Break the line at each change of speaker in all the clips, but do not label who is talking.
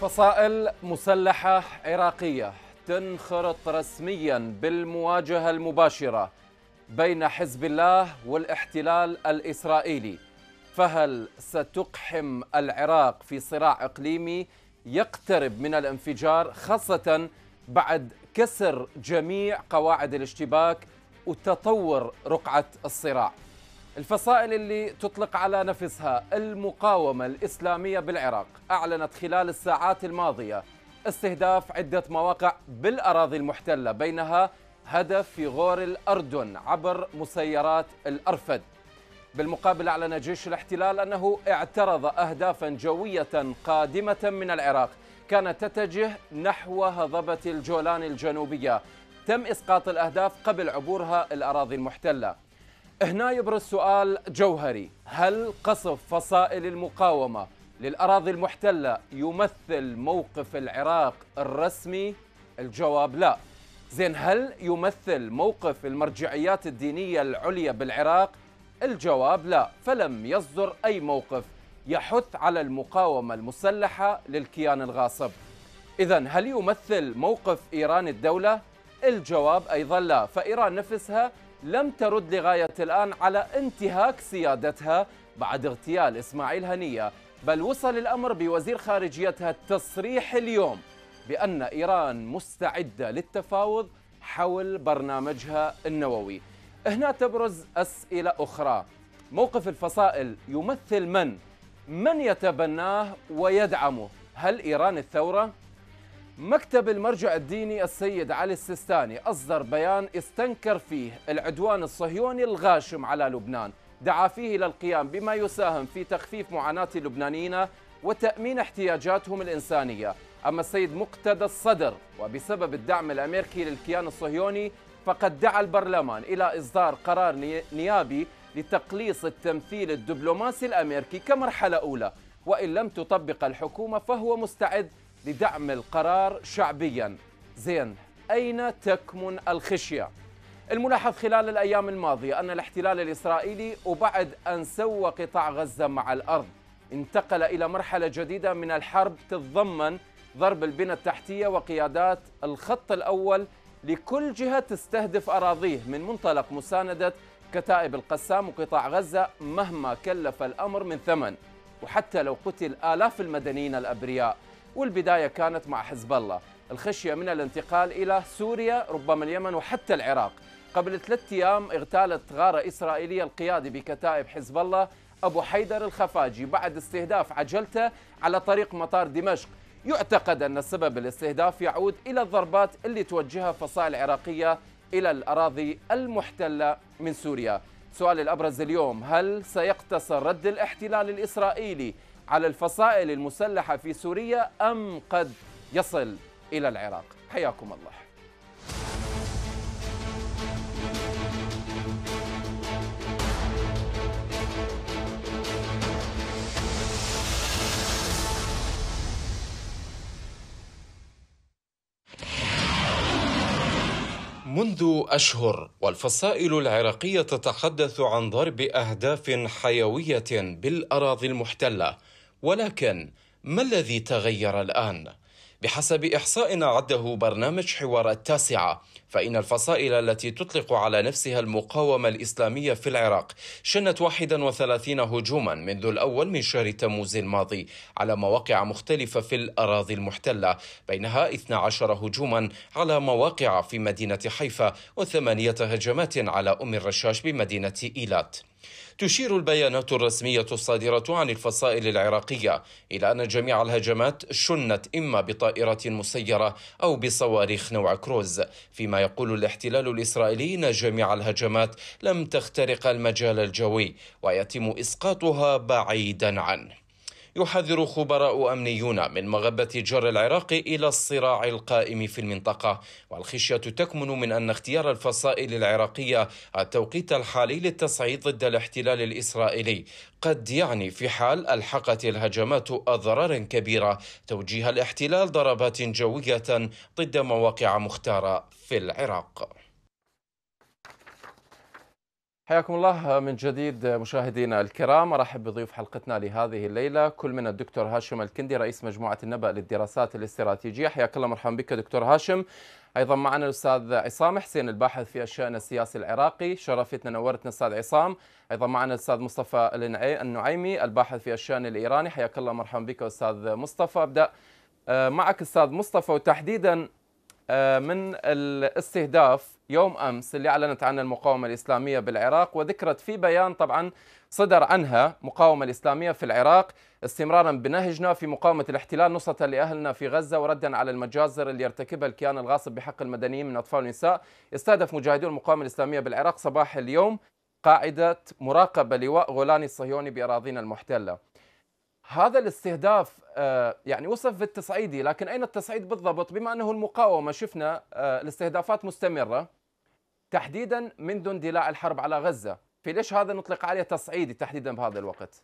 فصائل مسلحة عراقية تنخرط رسميا بالمواجهة المباشرة بين حزب الله والاحتلال الإسرائيلي فهل ستقحم العراق في صراع إقليمي يقترب من الانفجار خاصة بعد كسر جميع قواعد الاشتباك وتطور رقعة الصراع الفصائل اللي تطلق على نفسها المقاومة الإسلامية بالعراق أعلنت خلال الساعات الماضية استهداف عدة مواقع بالأراضي المحتلة بينها هدف في غور الأردن عبر مسيرات الأرفد بالمقابل أعلن جيش الاحتلال أنه اعترض أهدافا جوية قادمة من العراق كانت تتجه نحو هضبة الجولان الجنوبية تم إسقاط الأهداف قبل عبورها الأراضي المحتلة هنا يبرز سؤال جوهري هل قصف فصائل المقاومة للأراضي المحتلة يمثل موقف العراق الرسمي؟ الجواب لا زين هل يمثل موقف المرجعيات الدينية العليا بالعراق؟ الجواب لا فلم يصدر أي موقف يحث على المقاومة المسلحة للكيان الغاصب إذا هل يمثل موقف إيران الدولة؟ الجواب أيضا لا فإيران نفسها لم ترد لغاية الآن على انتهاك سيادتها بعد اغتيال إسماعيل هنية بل وصل الأمر بوزير خارجيتها التصريح اليوم بأن إيران مستعدة للتفاوض حول برنامجها النووي هنا تبرز أسئلة أخرى موقف الفصائل يمثل من؟ من يتبناه ويدعمه؟ هل إيران الثورة؟ مكتب المرجع الديني السيد علي السيستاني أصدر بيان استنكر فيه العدوان الصهيوني الغاشم على لبنان دعا فيه إلى القيام بما يساهم في تخفيف معاناة اللبنانيين وتأمين احتياجاتهم الإنسانية أما السيد مقتدى الصدر وبسبب الدعم الأمريكي للكيان الصهيوني فقد دعا البرلمان إلى إصدار قرار نيابي لتقليص التمثيل الدبلوماسي الأمريكي كمرحلة أولى وإن لم تطبق الحكومة فهو مستعد لدعم القرار شعبيا زين أين تكمن الخشية؟ الملاحظ خلال الأيام الماضية أن الاحتلال الإسرائيلي وبعد أن سوى قطاع غزة مع الأرض انتقل إلى مرحلة جديدة من الحرب تتضمن ضرب البنى التحتية وقيادات الخط الأول لكل جهة تستهدف أراضيه من منطلق مساندة كتائب القسام وقطاع غزة مهما كلف الأمر من ثمن وحتى لو قتل آلاف المدنيين الأبرياء والبداية كانت مع حزب الله الخشية من الانتقال إلى سوريا ربما اليمن وحتى العراق قبل ثلاثة أيام اغتالت غارة إسرائيلية القيادي بكتائب حزب الله أبو حيدر الخفاجي بعد استهداف عجلته على طريق مطار دمشق يعتقد أن سبب الاستهداف يعود إلى الضربات اللي توجهها فصائل عراقية إلى الأراضي المحتلة من سوريا سؤال الأبرز اليوم هل سيقتصر رد الاحتلال الإسرائيلي على الفصائل المسلحة في سوريا أم قد يصل إلى العراق حياكم الله منذ أشهر والفصائل العراقية تتحدث عن ضرب أهداف حيوية بالأراضي المحتلة ولكن ما الذي تغير الآن؟ بحسب إحصاء عده برنامج حوار التاسعة فإن الفصائل التي تطلق على نفسها المقاومة الإسلامية في العراق شنت 31 هجوما منذ الأول من شهر تموز الماضي على مواقع مختلفة في الأراضي المحتلة بينها 12 هجوما على مواقع في مدينة حيفا وثمانية هجمات على أم الرشاش بمدينة إيلات تشير البيانات الرسمية الصادرة عن الفصائل العراقية إلى أن جميع الهجمات شنت إما بطائرات مسيرة أو بصواريخ نوع كروز فيما يقول الاحتلال الإسرائيلي أن جميع الهجمات لم تخترق المجال الجوي ويتم إسقاطها بعيدا عنه يحذر خبراء أمنيون من مغبة جر العراق إلى الصراع القائم في المنطقة والخشية تكمن من أن اختيار الفصائل العراقية التوقيت الحالي للتصعيد ضد الاحتلال الإسرائيلي قد يعني في حال ألحقت الهجمات أضرارا كبيرة توجيه الاحتلال ضربات جوية ضد مواقع مختارة في العراق حياكم الله من جديد مشاهدينا الكرام ارحب بضيوف حلقتنا لهذه الليله كل من الدكتور هاشم الكندي رئيس مجموعه النبا للدراسات الاستراتيجيه حياك الله مرحبا بك دكتور هاشم ايضا معنا الاستاذ عصام حسين الباحث في الشان السياسي العراقي شرفتنا نورتنا استاذ عصام ايضا معنا الاستاذ مصطفى النعيمي الباحث في الشان الايراني حياك الله مرحبا بك استاذ مصطفى ابدا آه، معك استاذ مصطفى وتحديدا آه، من الاستهداف يوم امس اللي اعلنت عنه المقاومه الاسلاميه بالعراق وذكرت في بيان طبعا صدر عنها مقاومه الاسلاميه في العراق استمرارا بنهجنا في مقاومه الاحتلال نصره لاهلنا في غزه وردا على المجازر اللي يرتكبها الكيان الغاصب بحق المدنيين من اطفال ونساء استهدف مجاهدون المقاومه الاسلاميه بالعراق صباح اليوم قاعده مراقبه لواء غولاني الصهيوني باراضينا المحتله هذا الاستهداف آه، يعني وصف بالتصعيدي لكن أين التصعيد بالضبط بما أنه المقاومة شفنا آه، الاستهدافات مستمرة تحديدا منذ اندلاع الحرب على غزة في ليش هذا نطلق عليه تصعيدي تحديدا بهذا الوقت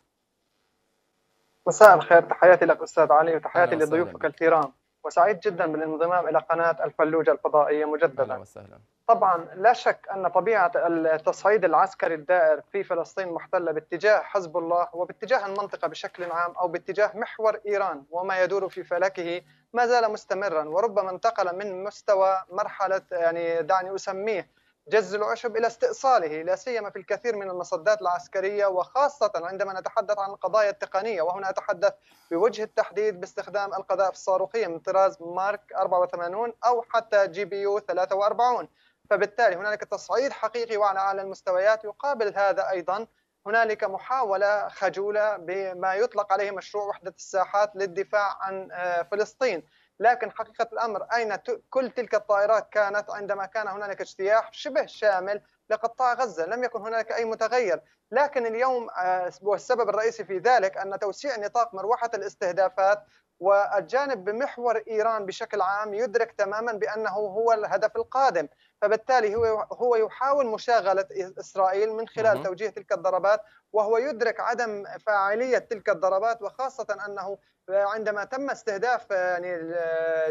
مساء الخير تحياتي لك أستاذ علي وتحياتي لضيوفك الكرام وسعيد جدا بالانضمام إلى قناة الفلوجة الفضائية مجددا أهلا وسهلا طبعا لا شك ان طبيعه التصعيد العسكري الدائر في فلسطين المحتله باتجاه حزب الله وباتجاه المنطقه بشكل عام او باتجاه محور ايران وما يدور في فلكه ما زال مستمرا وربما انتقل من مستوى مرحله يعني دعني اسميه جز العشب الى استئصاله لا سيما في الكثير من المصدات العسكريه وخاصه عندما نتحدث عن القضايا التقنيه وهنا اتحدث بوجه التحديد باستخدام القذائف الصاروخيه من طراز مارك 84 او حتى جي بي يو 43 فبالتالي هنالك تصعيد حقيقي وعلى اعلى المستويات يقابل هذا ايضا هنالك محاوله خجوله بما يطلق عليه مشروع وحده الساحات للدفاع عن آه، فلسطين لكن حقيقه الامر اين كل تلك الطائرات كانت عندما كان هنالك اجتياح شبه شامل لقطاع غزه، لم يكن هنالك اي متغير، لكن اليوم آه، والسبب الرئيسي في ذلك ان توسيع نطاق مروحه الاستهدافات والجانب بمحور ايران بشكل عام يدرك تماما بانه هو الهدف القادم، فبالتالي هو هو يحاول مشاغله اسرائيل من خلال توجيه تلك الضربات وهو يدرك عدم فاعليه تلك الضربات وخاصه انه عندما تم استهداف يعني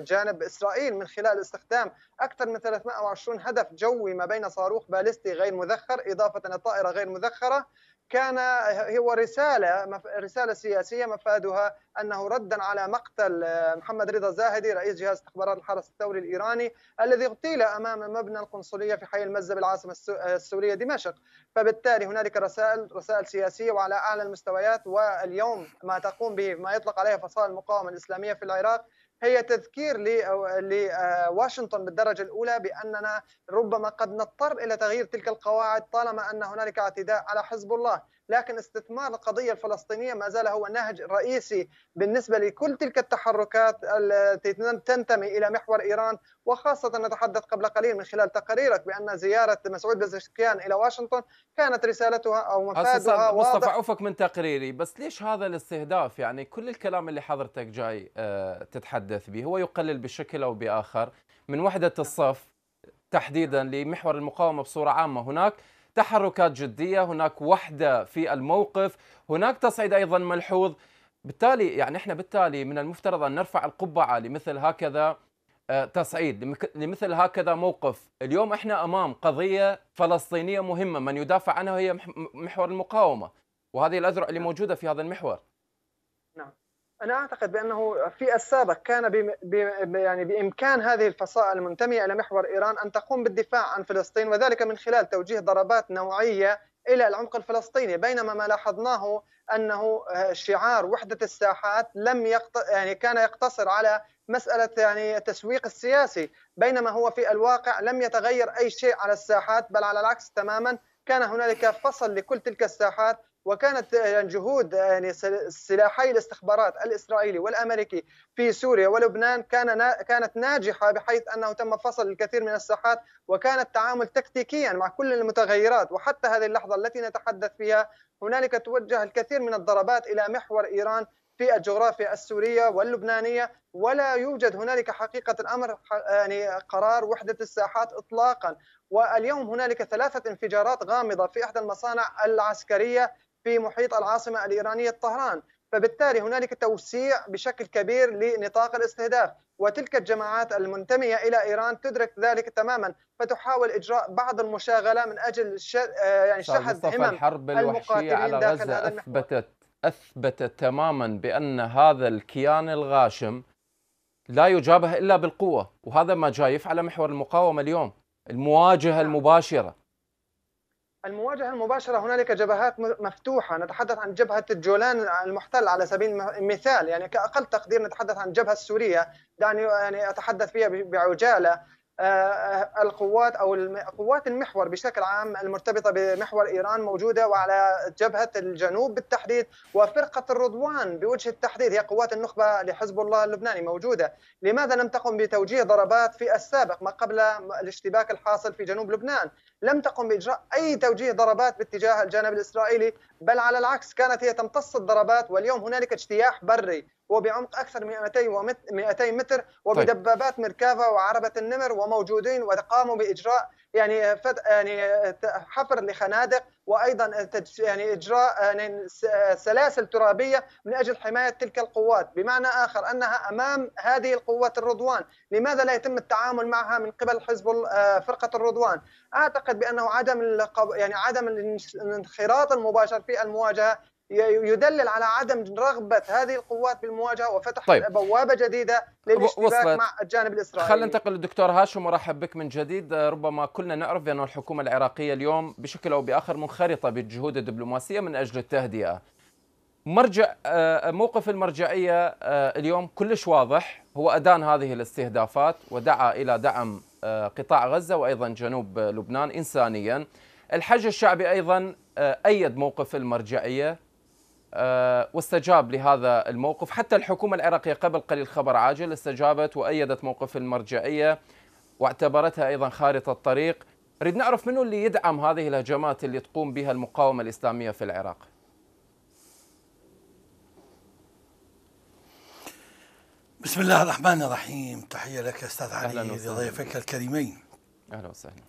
جانب اسرائيل من خلال استخدام اكثر من 320 هدف جوي ما بين صاروخ باليستي غير مذخر اضافه طائره غير مذخره كان هو رساله رساله سياسيه مفادها انه ردا على مقتل محمد رضا زاهدي رئيس جهاز استخبارات الحرس الثوري الايراني الذي اغتيل امام مبنى القنصليه في حي المزه بالعاصمه آه، السوريه دمشق فبالتالي هنالك رسائل رسائل سياسيه وعلى اعلى المستويات واليوم ما تقوم به ما يطلق عليها فصائل المقاومه الاسلاميه في العراق هي تذكير لواشنطن آه، بالدرجة الأولى بأننا ربما قد نضطر إلى تغيير تلك القواعد طالما أن هنالك اعتداء على حزب الله لكن استثمار القضية الفلسطينية ما زال هو نهج رئيسي بالنسبة لكل تلك التحركات التي تنتمي إلى محور إيران وخاصة نتحدث قبل قليل من خلال تقاريرك بأن زيارة مسعود بزشكيان إلى واشنطن كانت رسالتها أو مفادها مصطفى
عفك من تقريري بس ليش هذا الاستهداف يعني كل الكلام اللي حضرتك جاي آه، تتحدث به هو يقلل بشكل أو بآخر من وحدة الصف تحديدا لمحور المقاومة بصورة عامة هناك تحركات جديه هناك وحده في الموقف هناك تصعيد ايضا ملحوظ بالتالي يعني احنا بالتالي من المفترض ان نرفع القبعه لمثل هكذا آه، تصعيد لمثل هكذا موقف اليوم احنا امام قضيه فلسطينيه مهمه من يدافع عنها هي محور المقاومه وهذه الاذرع اللي موجوده في هذا المحور
انا اعتقد بانه في السابق كان بم... بم... يعني بامكان هذه الفصائل المنتميه الى محور ايران ان تقوم بالدفاع عن فلسطين وذلك من خلال توجيه ضربات نوعيه الى العمق الفلسطيني بينما ما لاحظناه انه شعار وحده الساحات لم يقت... يعني كان يقتصر على مساله يعني التسويق السياسي بينما هو في الواقع لم يتغير اي شيء على الساحات بل على العكس تماما كان هنالك فصل لكل تلك الساحات وكانت يعني جهود يعني سلاحي الاستخبارات الاسرائيلي والامريكي في سوريا ولبنان كان كانت ناجحه بحيث انه تم فصل الكثير من الساحات وكان التعامل تكتيكيا مع كل المتغيرات وحتى هذه اللحظه التي نتحدث فيها هنالك توجه الكثير من الضربات الى محور ايران في الجغرافيا السوريه واللبنانيه ولا يوجد هنالك حقيقه الامر يعني قرار وحده الساحات اطلاقا واليوم هنالك ثلاثه انفجارات غامضه في احدى المصانع العسكريه في محيط العاصمه الايرانيه طهران فبالتالي هنالك توسيع بشكل كبير لنطاق الاستهداف وتلك الجماعات المنتمية إلى إيران تدرك ذلك تماما فتحاول إجراء بعض المشاغلة من أجل آه، يعني شحذ همم الحرب الوحشية على غزة
أثبتت أثبتت تماما بأن هذا الكيان الغاشم لا يجابه إلا بالقوة وهذا ما جايف على محور المقاومة اليوم المواجهة نعم. المباشرة
المواجهة المباشرة هنالك جبهات مفتوحة نتحدث عن جبهة الجولان المحتل على سبيل المثال يعني كأقل تقدير نتحدث عن الجبهة السورية دعني يعني أتحدث فيها بعجالة آه، آه، القوات او قوات المحور بشكل عام المرتبطه بمحور ايران موجوده وعلى جبهه الجنوب بالتحديد وفرقه الرضوان بوجه التحديد هي قوات النخبه لحزب الله اللبناني موجوده، لماذا لم تقم بتوجيه ضربات في السابق ما قبل الاشتباك الحاصل في جنوب لبنان؟ لم تقم باجراء اي توجيه ضربات باتجاه الجانب الاسرائيلي، بل على العكس كانت هي تمتص الضربات واليوم هنالك اجتياح بري وبعمق أكثر من 200 200 متر طيب. وبدبابات ميركافا وعربة النمر وموجودين وقاموا بإجراء يعني يعني حفر لخنادق وايضا يعني اجراء يعني سلاسل ترابيه من اجل حمايه تلك القوات، بمعنى اخر انها امام هذه القوات الرضوان، لماذا لا يتم التعامل معها من قبل حزب فرقه الرضوان؟ اعتقد بانه عدم القب... يعني عدم الانخراط المباشر في المواجهه يدلل على عدم رغبه هذه القوات بالمواجهه وفتح طيب. بوابه جديده للاشتباك مع الجانب الاسرائيلي خلينا ننتقل
للدكتور هاشم ورحب بك من جديد ربما كلنا نعرف بان الحكومه العراقيه اليوم بشكل او باخر منخرطه بالجهود الدبلوماسيه من اجل التهدئه مرجع آه، موقف المرجعيه آه، اليوم كلش واضح هو ادان هذه الاستهدافات ودعا الى دعم آه، قطاع غزه وايضا جنوب لبنان انسانيا الحج الشعبي ايضا ايد موقف المرجعيه آه، واستجاب لهذا الموقف حتى الحكومة العراقية قبل قليل خبر عاجل استجابت وأيدت موقف المرجعية واعتبرتها أيضا خارطة طريق نريد نعرف منو اللي يدعم هذه الهجمات اللي تقوم بها المقاومة الإسلامية في العراق بسم الله الرحمن الرحيم تحية لك أستاذ علي لضيفك
الكريمين أهلا وسهلا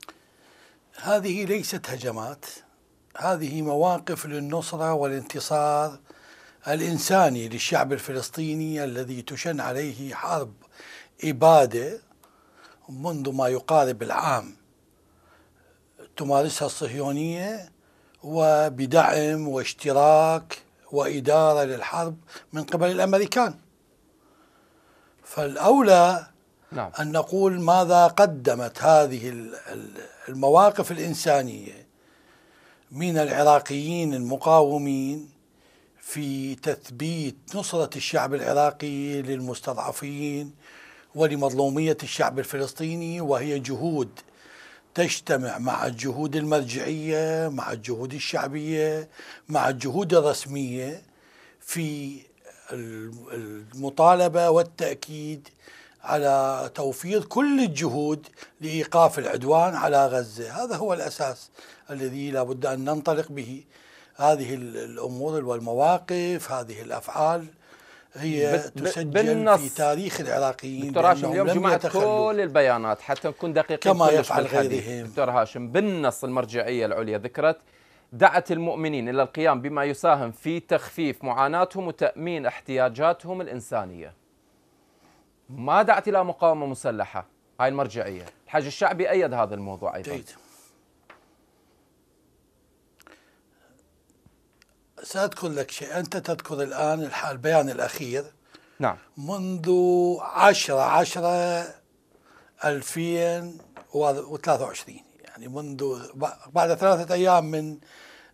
هذه ليست هجمات هذه مواقف للنصرة والانتصار الإنساني للشعب الفلسطيني الذي تشن عليه حرب إبادة منذ ما يقارب العام تمارسها الصهيونية وبدعم واشتراك وإدارة للحرب من قبل الأمريكان فالأولى نعم. أن نقول ماذا قدمت هذه المواقف الإنسانية من العراقيين المقاومين في تثبيت نصرة الشعب العراقي للمستضعفين ولمظلومية الشعب الفلسطيني وهي جهود تجتمع مع الجهود المرجعية مع الجهود الشعبية مع الجهود الرسمية في المطالبة والتأكيد على توفير كل الجهود لايقاف العدوان على غزه، هذا هو الاساس الذي لابد ان ننطلق به. هذه الامور والمواقف، هذه الافعال هي تسجل في تاريخ العراقيين دكتور هاشم اليوم جمعت كل
البيانات حتى نكون دقيقين كما يفعل غيرهم دكتور هاشم بالنص المرجعيه العليا ذكرت دعت المؤمنين الى القيام بما يساهم في تخفيف معاناتهم وتامين احتياجاتهم الانسانيه ما دعت الى مقاومه مسلحه هاي المرجعيه الحاج الشعبي ايد
هذا الموضوع ايضا جيد ساذكر لك شيء انت تذكر الان البيان الاخير نعم منذ 10 10 2023 يعني منذ بعد ثلاثة أيام من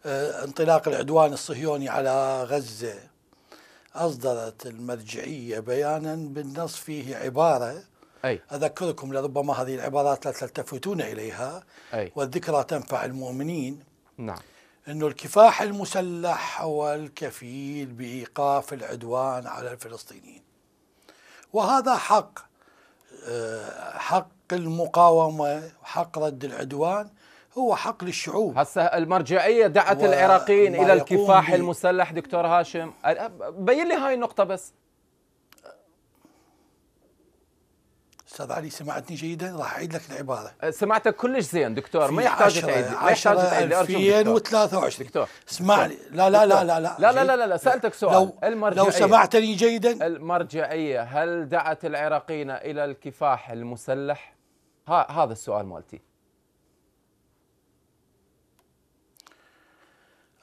آه، انطلاق العدوان الصهيوني على غزة أصدرت المرجعية بيانا بالنص فيه عبارة أي. أذكركم لربما هذه العبارات لا تلتفتون إليها أي. والذكرى تنفع المؤمنين نعم أنه الكفاح المسلح هو الكفيل بإيقاف العدوان على الفلسطينيين وهذا حق آه، حق المقاومة وحق رد العدوان هو حقل الشعوب هسه المرجعيه دعت العراقيين الى
الكفاح المسلح دكتور هاشم بين لي هاي النقطه بس
استاذ علي سمعتني جيدا راح اعيد لك العباره
سمعتك كلش زين دكتور ما يحتاج تعيد ما يحتاج تعيد 2023 دكتور اسمعني لا لا لا لا لا لا لا لا, لا, سالتك
سؤال لو المرجعية لو سمعتني
جيدا المرجعيه هل دعت العراقيين الى الكفاح المسلح؟ ها هذا السؤال مالتي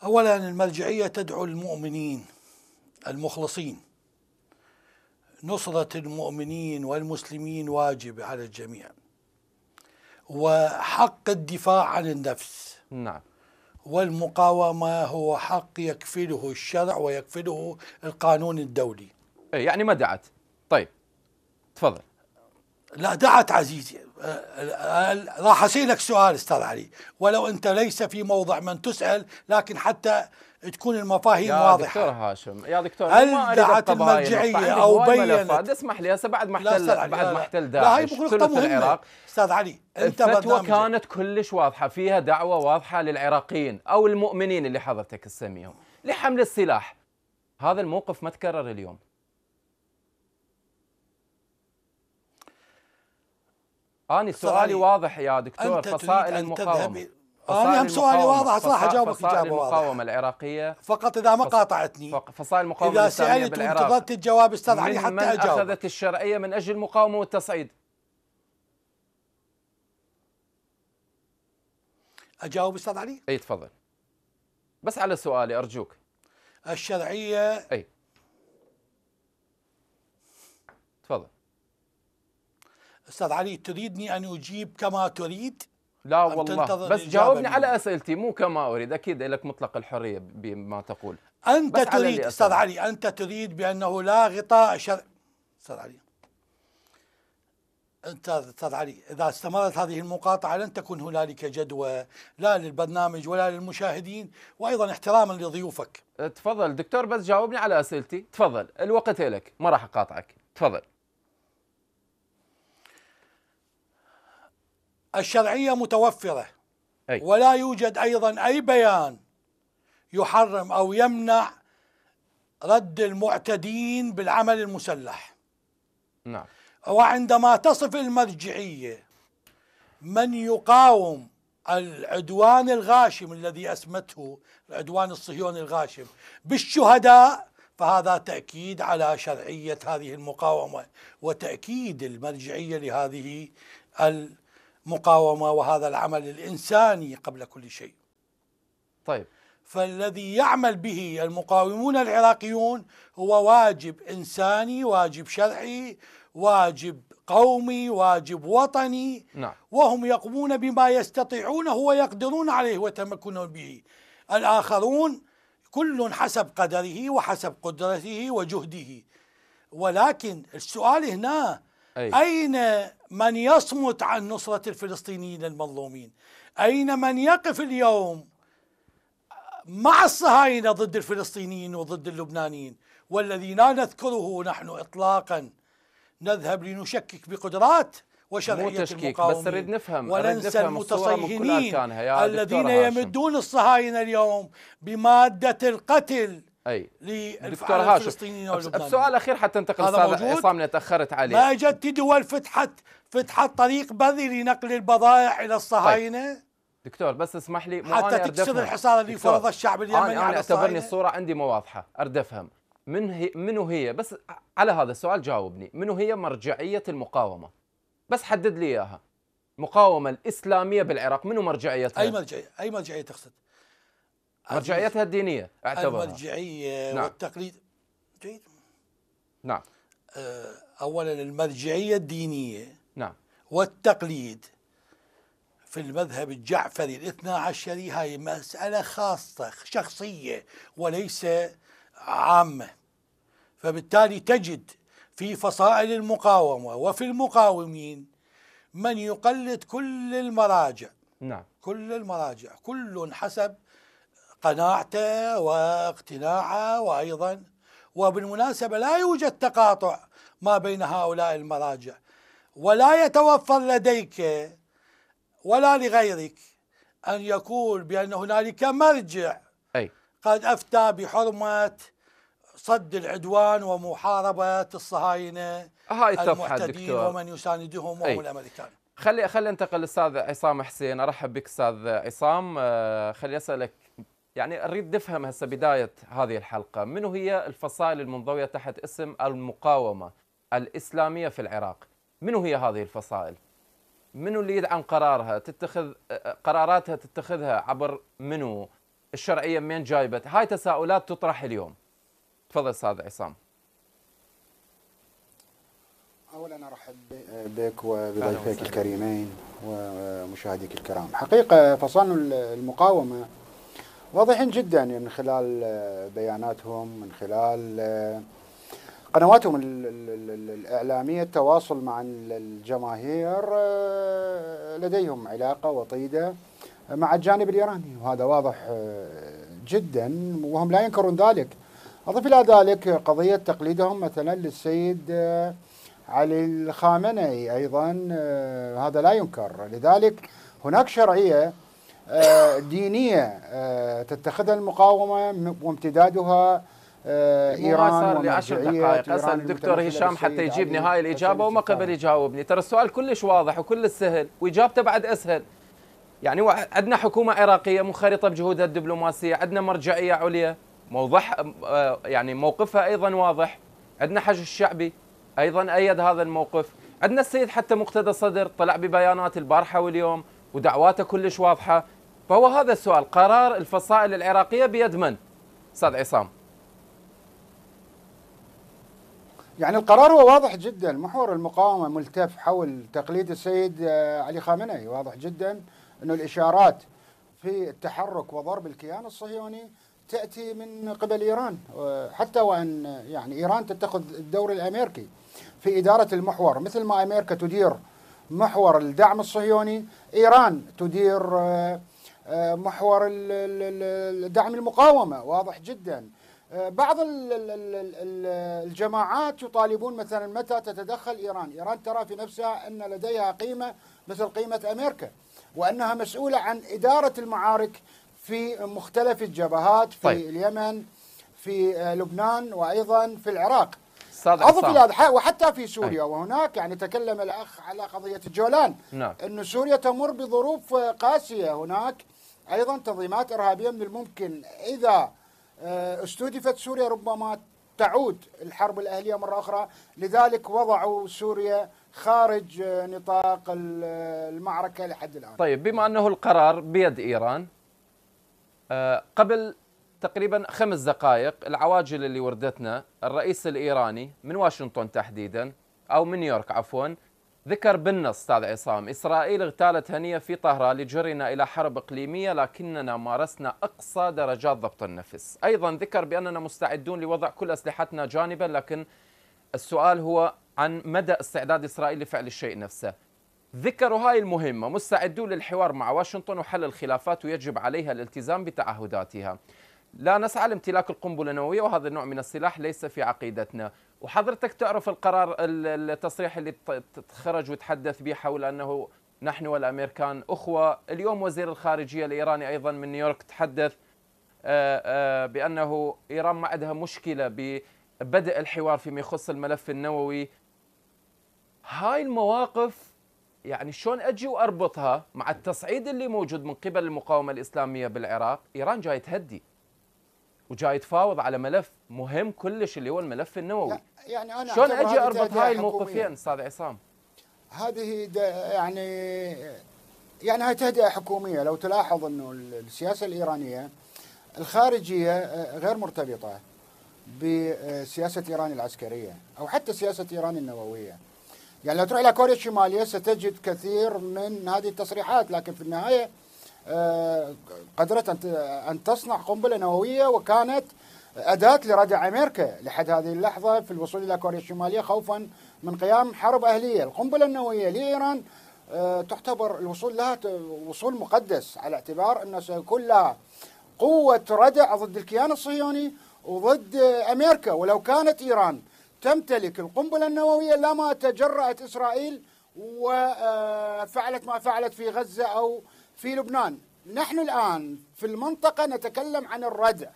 أولا المرجعية تدعو المؤمنين المخلصين نصرة المؤمنين والمسلمين واجب على الجميع وحق الدفاع عن النفس نعم والمقاومة هو حق يكفله الشرع ويكفله القانون الدولي إيه، يعني ما دعت طيب تفضل لا دعت عزيزي آه، راح اسالك سؤال استاذ علي ولو انت ليس في موضع من تسال لكن حتى تكون المفاهيم يا واضحه دكتور هاشم يا دكتور هل دعت المرجعيه او بينت
اسمح لي هسه بعد ما احتل بعد ما احتل داعش لا هي بكره مهمه استاذ علي انت الفتوى كانت كلش واضحه فيها دعوه واضحه للعراقيين او المؤمنين اللي حضرتك تسميهم لحمل السلاح هذا الموقف ما تكرر اليوم أنا سؤالي واضح يا دكتور أنت فصائل المقاومة أنا هم سؤالي واضح صح أجاوبك إجابة واضحة المقاومة العراقية
فقط إذا ما قاطعتني
فصائل المقاومة إذا سألت وانتظرت
الجواب أستاذ علي حتى أجاوب
من أخذت الشرعية من أجل المقاومة والتصعيد أجاوب أستاذ علي؟ أي تفضل بس على سؤالي
أرجوك الشرعية أي تفضل استاذ علي تريدني ان اجيب كما تريد
لا والله بس جاوبني على اسئلتي مو كما اريد اكيد لك مطلق الحريه بما تقول
انت تريد استاذ علي انت تريد بانه لا غطاء شرعي استاذ علي انت استاذ علي اذا استمرت هذه المقاطعه لن تكون هنالك جدوى لا للبرنامج ولا للمشاهدين وايضا احتراما لضيوفك تفضل دكتور بس جاوبني على اسئلتي تفضل الوقت لك ما راح اقاطعك تفضل الشرعية متوفرة أي. ولا يوجد أيضا أي بيان يحرم أو يمنع رد المعتدين بالعمل المسلح نعم وعندما تصف المرجعية من يقاوم العدوان الغاشم الذي أسمته العدوان الصهيوني الغاشم بالشهداء فهذا تأكيد على شرعية هذه المقاومة وتأكيد المرجعية لهذه ال مقاومة وهذا العمل الإنساني قبل كل شيء طيب فالذي يعمل به المقاومون العراقيون هو واجب إنساني واجب شرعي واجب قومي واجب وطني نعم. وهم يقومون بما يستطيعونه ويقدرون عليه ويتمكنون به الآخرون كل حسب قدره وحسب قدرته وجهده ولكن السؤال هنا أي. أين من يصمت عن نصرة الفلسطينيين المظلومين أين من يقف اليوم مع الصهاينة ضد الفلسطينيين وضد اللبنانيين والذي لا نذكره نحن إطلاقا نذهب لنشكك بقدرات وشرعية المقاومين بس نريد نفهم وننسى المتصيهنين الذين يمدون الصهاينة اليوم بمادة القتل
اي دكتور هاشم السؤال الاخير
حتى انتقل استاذ عصام تاخرت عليه ما اجت دول فتحت فتحت طريق بذل لنقل البضائع الى طيب. الصهاينه طيب. دكتور بس اسمح لي مو حتى تكسر الحصار اللي فرض الشعب اليمني أنا, أنا اعتبرني الصوره
عندي مو واضحه اريد افهم من هي منو هي بس على هذا السؤال جاوبني منو هي مرجعيه المقاومه بس حدد لي اياها المقاومه الاسلاميه بالعراق منو مرجعيتها اي مرجعيه
اي مرجعيه تقصد
مرجعيتها الدينيه
اعتبرها المرجعيه نعم. والتقليد جيد نعم آه، اولا المرجعيه الدينيه نعم والتقليد في المذهب الجعفري الاثنى عشري هاي مسألة خاصة شخصية وليس عامة فبالتالي تجد في فصائل المقاومة وفي المقاومين من يقلد كل المراجع نعم كل المراجع كل حسب قناعته واقتناعه وأيضا وبالمناسبة لا يوجد تقاطع ما بين هؤلاء المراجع ولا يتوفر لديك ولا لغيرك أن يقول بأن هنالك مرجع أي. قد أفتى بحرمة صد العدوان ومحاربة الصهاينة هاي المعتدين ومن يساندهم وهم الأمريكان
خلي خلي انتقل للاستاذ عصام حسين ارحب بك استاذ عصام آه، خلي اسالك يعني اريد نفهم هسه بدايه هذه الحلقه منو هي الفصائل المنضويه تحت اسم المقاومه الاسلاميه في العراق منو هي هذه الفصائل؟ منو اللي يدعم قرارها؟ تتخذ قراراتها تتخذها عبر منو؟ الشرعيه منين جايبت؟ هاي تساؤلات تطرح اليوم. تفضل استاذ عصام. اولا ارحب بك
وبضيفيك الكريمين ومشاهديك الكرام. حقيقه فصائل المقاومه واضحين جدا يعني من خلال بياناتهم من خلال قنواتهم الإعلامية التواصل مع الجماهير آه، لديهم علاقة وطيدة مع الجانب الإيراني وهذا واضح آه، جدا وهم لا ينكرون ذلك أضف إلى ذلك قضية تقليدهم مثلا للسيد آه، علي الخامنئي أيضا هذا لا ينكر لذلك هناك شرعية دينية تتخذها المقاومة وامتدادها آه، ايران لعشر دقائق اسال الدكتور هشام حتى
يجيبني هاي الاجابه وما قبل يجاوبني ترى السؤال كلش واضح وكلش سهل واجابته بعد اسهل يعني عندنا حكومه عراقيه منخرطه بجهودها الدبلوماسيه عندنا مرجعيه عليا موضح آه، يعني موقفها ايضا واضح عندنا حج الشعبي ايضا ايد هذا الموقف عندنا السيد حتى مقتدى صدر طلع ببيانات البارحه واليوم ودعواته كلش واضحه فهو هذا السؤال قرار الفصائل العراقيه بيد من استاذ عصام
يعني القرار هو واضح جدا محور المقاومة ملتف حول تقليد السيد آه، علي خامنئي واضح جدا أنه الإشارات في التحرك وضرب الكيان الصهيوني تأتي من قبل إيران حتى وأن آه، يعني إيران تتخذ الدور الأمريكي في إدارة المحور مثل ما أمريكا تدير محور الدعم الصهيوني إيران تدير آه، محور دعم المقاومة واضح جدا آه، بعض الجماعات يطالبون مثلا متى تتدخل ايران؟ ايران ترى في نفسها ان لديها قيمه مثل قيمه امريكا وانها مسؤوله عن اداره المعارك في مختلف الجبهات في طيب. اليمن في آه، لبنان وايضا في العراق. اضف الى هذا وحتى في سوريا أي. وهناك يعني تكلم الاخ على قضيه الجولان نعم. انه سوريا تمر بظروف آه، قاسيه هناك ايضا تنظيمات ارهابيه من الممكن اذا آه، استهدفت سوريا ربما تعود الحرب الأهلية مرة أخرى لذلك وضعوا سوريا خارج آه، نطاق آه، المعركة لحد الآن
طيب بما أنه القرار بيد إيران قبل تقريبا خمس دقائق العواجل اللي وردتنا الرئيس الإيراني من واشنطن تحديدا أو من نيويورك عفوا ذكر بالنص استاذ عصام اسرائيل اغتالت هنيه في طهران لجرنا الى حرب اقليميه لكننا مارسنا اقصى درجات ضبط النفس، ايضا ذكر باننا مستعدون لوضع كل اسلحتنا جانبا لكن السؤال هو عن مدى استعداد اسرائيل لفعل الشيء نفسه. ذكروا هاي المهمه، مستعدون للحوار مع واشنطن وحل الخلافات ويجب عليها الالتزام بتعهداتها. لا نسعى لامتلاك القنبله النوويه وهذا النوع من السلاح ليس في عقيدتنا، وحضرتك تعرف القرار التصريح اللي تخرج وتحدث به حول انه نحن والامريكان اخوه، اليوم وزير الخارجيه الايراني ايضا من نيويورك تحدث آه، آه، بانه ايران ما عندها مشكله ببدء الحوار فيما يخص الملف النووي. هاي المواقف يعني شلون اجي واربطها مع التصعيد اللي موجود من قبل المقاومه الاسلاميه بالعراق، ايران جاي تهدي. وجاي يتفاوض على ملف مهم كلش اللي هو الملف النووي
يعني انا شلون اجي اربط هاي الموقفين
استاذ عصام
هذه يعني يعني هاي تهدئه حكوميه لو تلاحظ انه السياسه الايرانيه الخارجيه آه، غير مرتبطه بسياسه ايران العسكريه او حتى سياسه ايران النوويه. يعني لو تروح الى كوريا الشماليه ستجد كثير من هذه التصريحات لكن في النهايه آه، قدرت أن تصنع قنبلة نووية وكانت أداة لردع أمريكا لحد هذه اللحظة في الوصول إلى كوريا الشمالية خوفا من قيام حرب أهلية القنبلة النووية لإيران آه، تعتبر الوصول لها وصول مقدس على اعتبار أنه سيكون لها قوة ردع ضد الكيان الصهيوني وضد أمريكا ولو كانت إيران تمتلك القنبلة النووية لما تجرأت إسرائيل وفعلت آه، ما فعلت في غزة أو في لبنان نحن الآن في المنطقة نتكلم عن الردع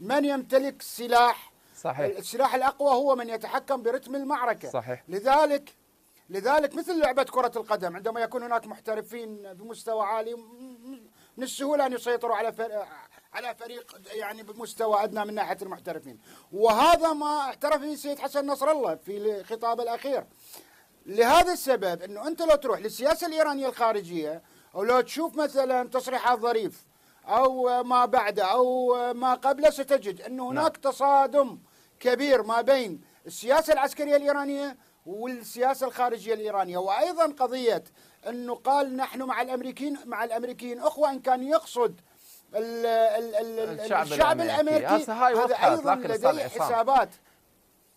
من يمتلك سلاح صحيح. السلاح الأقوى هو من يتحكم برتم المعركة صحيح. لذلك لذلك مثل لعبة كرة القدم عندما يكون هناك محترفين بمستوى عالي من السهولة أن يسيطروا على فريق على فريق يعني بمستوى أدنى من ناحية المحترفين وهذا ما اعترف به السيد حسن نصر الله في خطابه الأخير لهذا السبب أنه أنت لو تروح للسياسة الإيرانية الخارجية او لو تشوف مثلا تصريحات ظريف او ما بعده او ما قبله ستجد ان نعم. هناك نعم. تصادم كبير ما بين السياسه العسكريه الايرانيه والسياسه الخارجيه الايرانيه وايضا قضيه انه قال نحن مع الامريكيين مع الامريكيين اخوه ان كان يقصد الـ الـ الـ الشعب, الشعب الامريكي, الأمريكي هذا ايضا لديه حسابات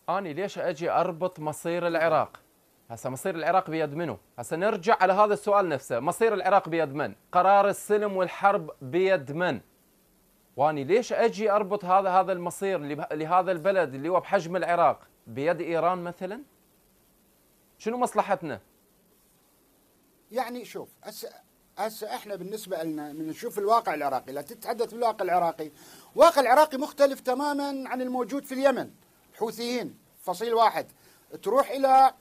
اني ليش اجي اربط مصير العراق هسه مصير العراق بيد منو؟ هسه نرجع على هذا السؤال نفسه، مصير العراق بيد من؟ قرار السلم والحرب بيد من؟ واني ليش اجي اربط هذا هذا المصير لهذا البلد اللي هو بحجم العراق بيد ايران مثلا؟ شنو مصلحتنا؟
يعني شوف هسه هسه احنا بالنسبه لنا من نشوف الواقع العراقي، لا تتحدث بالواقع العراقي، الواقع العراقي مختلف تماما عن الموجود في اليمن، حوثيين فصيل واحد، تروح الى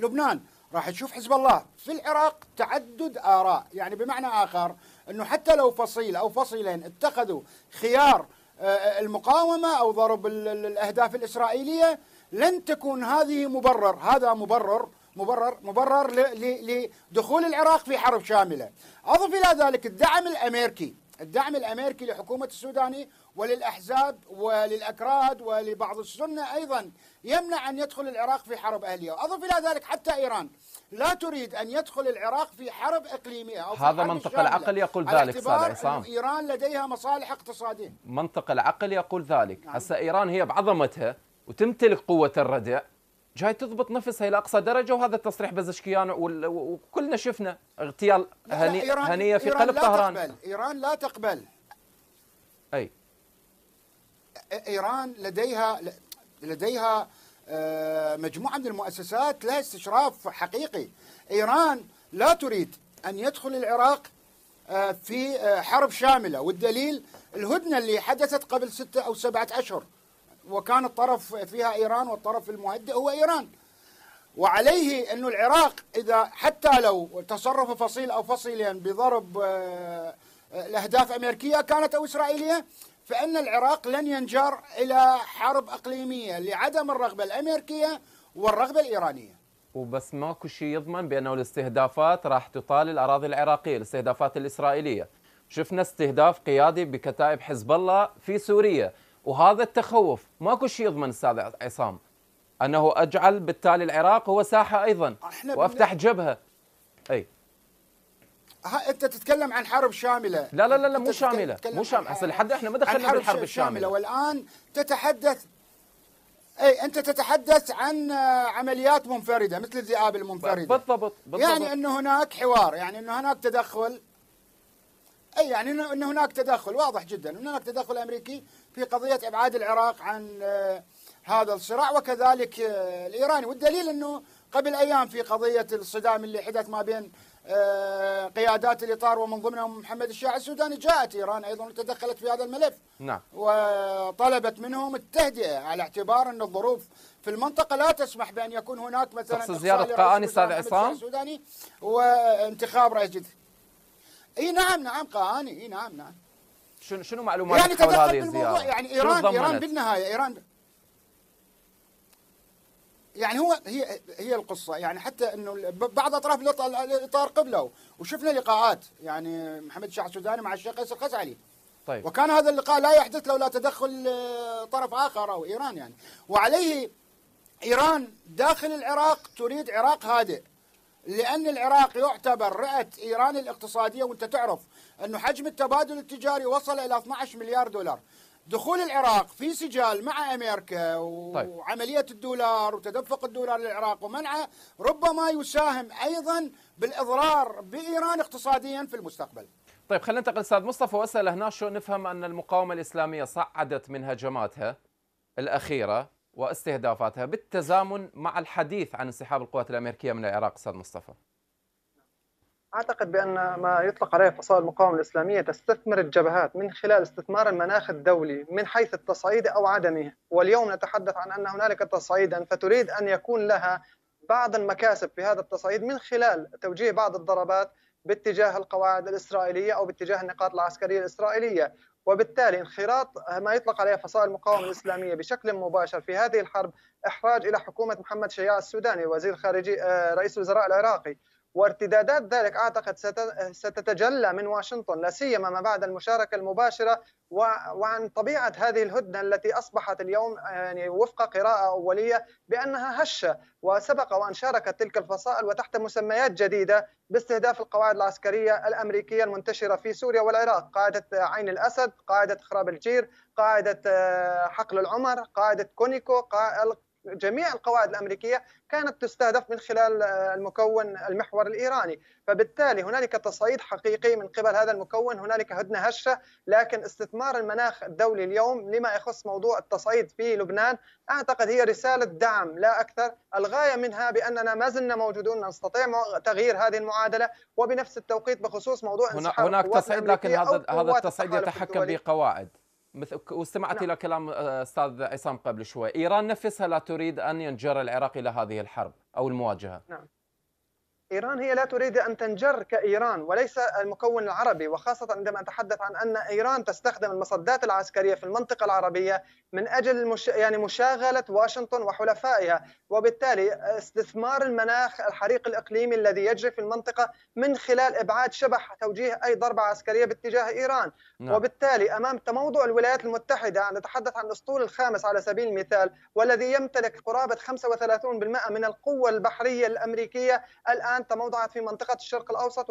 لبنان راح تشوف حزب الله في العراق تعدد آراء يعني بمعنى آخر أنه حتى لو فصيل أو فصيلين اتخذوا خيار آه، آه، المقاومة أو ضرب الأهداف الإسرائيلية لن تكون هذه مبرر هذا مبرر مبرر مبرر لدخول العراق في حرب شاملة أضف إلى ذلك الدعم الأمريكي الدعم الأمريكي لحكومة السوداني وللأحزاب وللأكراد ولبعض السنة أيضا يمنع أن يدخل العراق في حرب أهلية اضف إلى ذلك حتى إيران لا تريد أن يدخل العراق في حرب إقليمية أو في هذا منطق العقل يقول ذلك استاذ عصام إيران لديها مصالح اقتصادية
منطق العقل يقول ذلك نعم. هسه إيران هي بعظمتها وتمتلك قوة الردع جاي تضبط نفسها الى اقصى درجه وهذا التصريح بزشكيان وكلنا شفنا اغتيال هنيه في قلب طهران ايران لا تقبل
ايران لا تقبل اي ايران لديها لديها آه، مجموعه من المؤسسات لها استشراف حقيقي ايران لا تريد ان يدخل العراق آه، في آه، حرب شامله والدليل الهدنه اللي حدثت قبل ستة او سبعه اشهر وكان الطرف فيها ايران والطرف المهدئ هو ايران وعليه أن العراق إذا حتى لو تصرف فصيل أو فصيلين بضرب الأهداف أمريكية كانت أو إسرائيلية فان العراق لن ينجر الى حرب اقليميه لعدم الرغبه الامريكيه والرغبه
الايرانيه. وبس ماكو شيء يضمن بانه الاستهدافات راح تطال الاراضي العراقيه، الاستهدافات الاسرائيليه. شفنا استهداف قيادي بكتائب حزب الله في سوريا، وهذا التخوف ماكو شيء يضمن استاذ عصام. انه اجعل بالتالي العراق هو ساحه ايضا وافتح جبهه. اي
ها انت تتكلم عن حرب شامله لا لا لا, لا مو شامله مو شامله اصل لحد احنا ما دخلنا بالحرب الشامله والان تتحدث اي انت تتحدث عن آه، عمليات منفرده مثل الذئاب المنفرده
بالضبط, بالضبط يعني ان
هناك حوار يعني ان هناك تدخل اي يعني ان هناك تدخل واضح جدا ان هناك تدخل امريكي في قضيه ابعاد العراق عن آه، هذا الصراع وكذلك آه، الايراني والدليل انه قبل ايام في قضيه الصدام اللي حدث ما بين آه، قيادات الاطار ومن ضمنهم محمد الشاع السوداني جاءت ايران ايضا وتدخلت في هذا الملف نعم وطلبت منهم التهدئه على اعتبار ان الظروف في المنطقه لا تسمح بان يكون هناك مثلا زياره قاني استاذ عصام السوداني وانتخاب رئيس جديد اي نعم نعم قاني اي نعم نعم
شنو شنو معلوماتك يعني حول هذه الزياره؟ يعني ايران ايران
بالنهايه ايران يعني هو هي هي القصه يعني حتى انه بعض اطراف الاطار قبله وشفنا لقاءات يعني محمد شاه السوداني مع الشيخ قيس الخزعلي طيب وكان هذا اللقاء لا يحدث لولا تدخل آه، طرف اخر او ايران يعني وعليه ايران داخل العراق تريد عراق هادئ لان العراق يعتبر رئه ايران الاقتصاديه وانت تعرف انه حجم التبادل التجاري وصل الى 12 مليار دولار دخول العراق في سجال مع امريكا طيب. وعمليه الدولار وتدفق الدولار للعراق ومنعه ربما يساهم ايضا بالاضرار بايران اقتصاديا في المستقبل.
طيب خلينا ننتقل استاذ مصطفى واسال هنا شو نفهم ان المقاومه الاسلاميه صعدت من هجماتها الاخيره واستهدافاتها بالتزامن مع الحديث عن انسحاب القوات الامريكيه من العراق استاذ مصطفى.
أعتقد بأن ما يطلق عليه فصائل المقاومة الإسلامية تستثمر الجبهات من خلال استثمار المناخ الدولي من حيث التصعيد أو عدمه واليوم نتحدث عن أن هنالك تصعيدا فتريد أن يكون لها بعض المكاسب في هذا التصعيد من خلال توجيه بعض الضربات باتجاه القواعد الإسرائيلية أو باتجاه النقاط العسكرية الإسرائيلية وبالتالي انخراط ما يطلق عليه فصائل المقاومة الإسلامية بشكل مباشر في هذه الحرب إحراج إلى حكومة محمد شياع السوداني وزير خارجي آه، رئيس الوزراء العراقي وارتدادات ذلك اعتقد ستتجلى من واشنطن لا سيما ما بعد المشاركه المباشره وعن طبيعه هذه الهدنه التي اصبحت اليوم يعني وفق قراءه اوليه بانها هشه وسبق وان شاركت تلك الفصائل وتحت مسميات جديده باستهداف القواعد العسكريه الامريكيه المنتشره في سوريا والعراق، قاعده عين الاسد، قاعده خراب الجير، قاعده آه، حقل العمر، قاعده كونيكو، جميع القواعد الامريكيه كانت تستهدف من خلال آه، المكون المحور الايراني، فبالتالي هنالك تصعيد حقيقي من قبل هذا المكون، هنالك هدنه هشه، لكن استثمار المناخ الدولي اليوم لما يخص موضوع التصعيد في لبنان اعتقد هي رساله دعم لا اكثر، الغايه منها باننا ما زلنا موجودون نستطيع تغيير هذه المعادله وبنفس التوقيت بخصوص موضوع هناك تصعيد لكن هذا هذا التصعيد يتحكم
بقواعد واستمعت نعم. الى كلام آه، استاذ عصام قبل شوي، ايران نفسها لا تريد ان ينجر العراق الى هذه الحرب او المواجهه.
نعم. إيران هي لا تريد أن تنجر كإيران وليس المكون العربي وخاصة عندما أتحدث عن أن إيران تستخدم المصدات العسكرية في المنطقة العربية من أجل مش يعني مشاغلة واشنطن وحلفائها وبالتالي استثمار المناخ الحريق الإقليمي الذي يجري في المنطقة من خلال إبعاد شبح توجيه أي ضربة عسكرية باتجاه إيران نعم. وبالتالي أمام تموضع الولايات المتحدة نتحدث عن الأسطول الخامس على سبيل المثال والذي يمتلك قرابة 35% من القوة البحرية الأمريكية الآن الآن تموضعت في منطقة الشرق الأوسط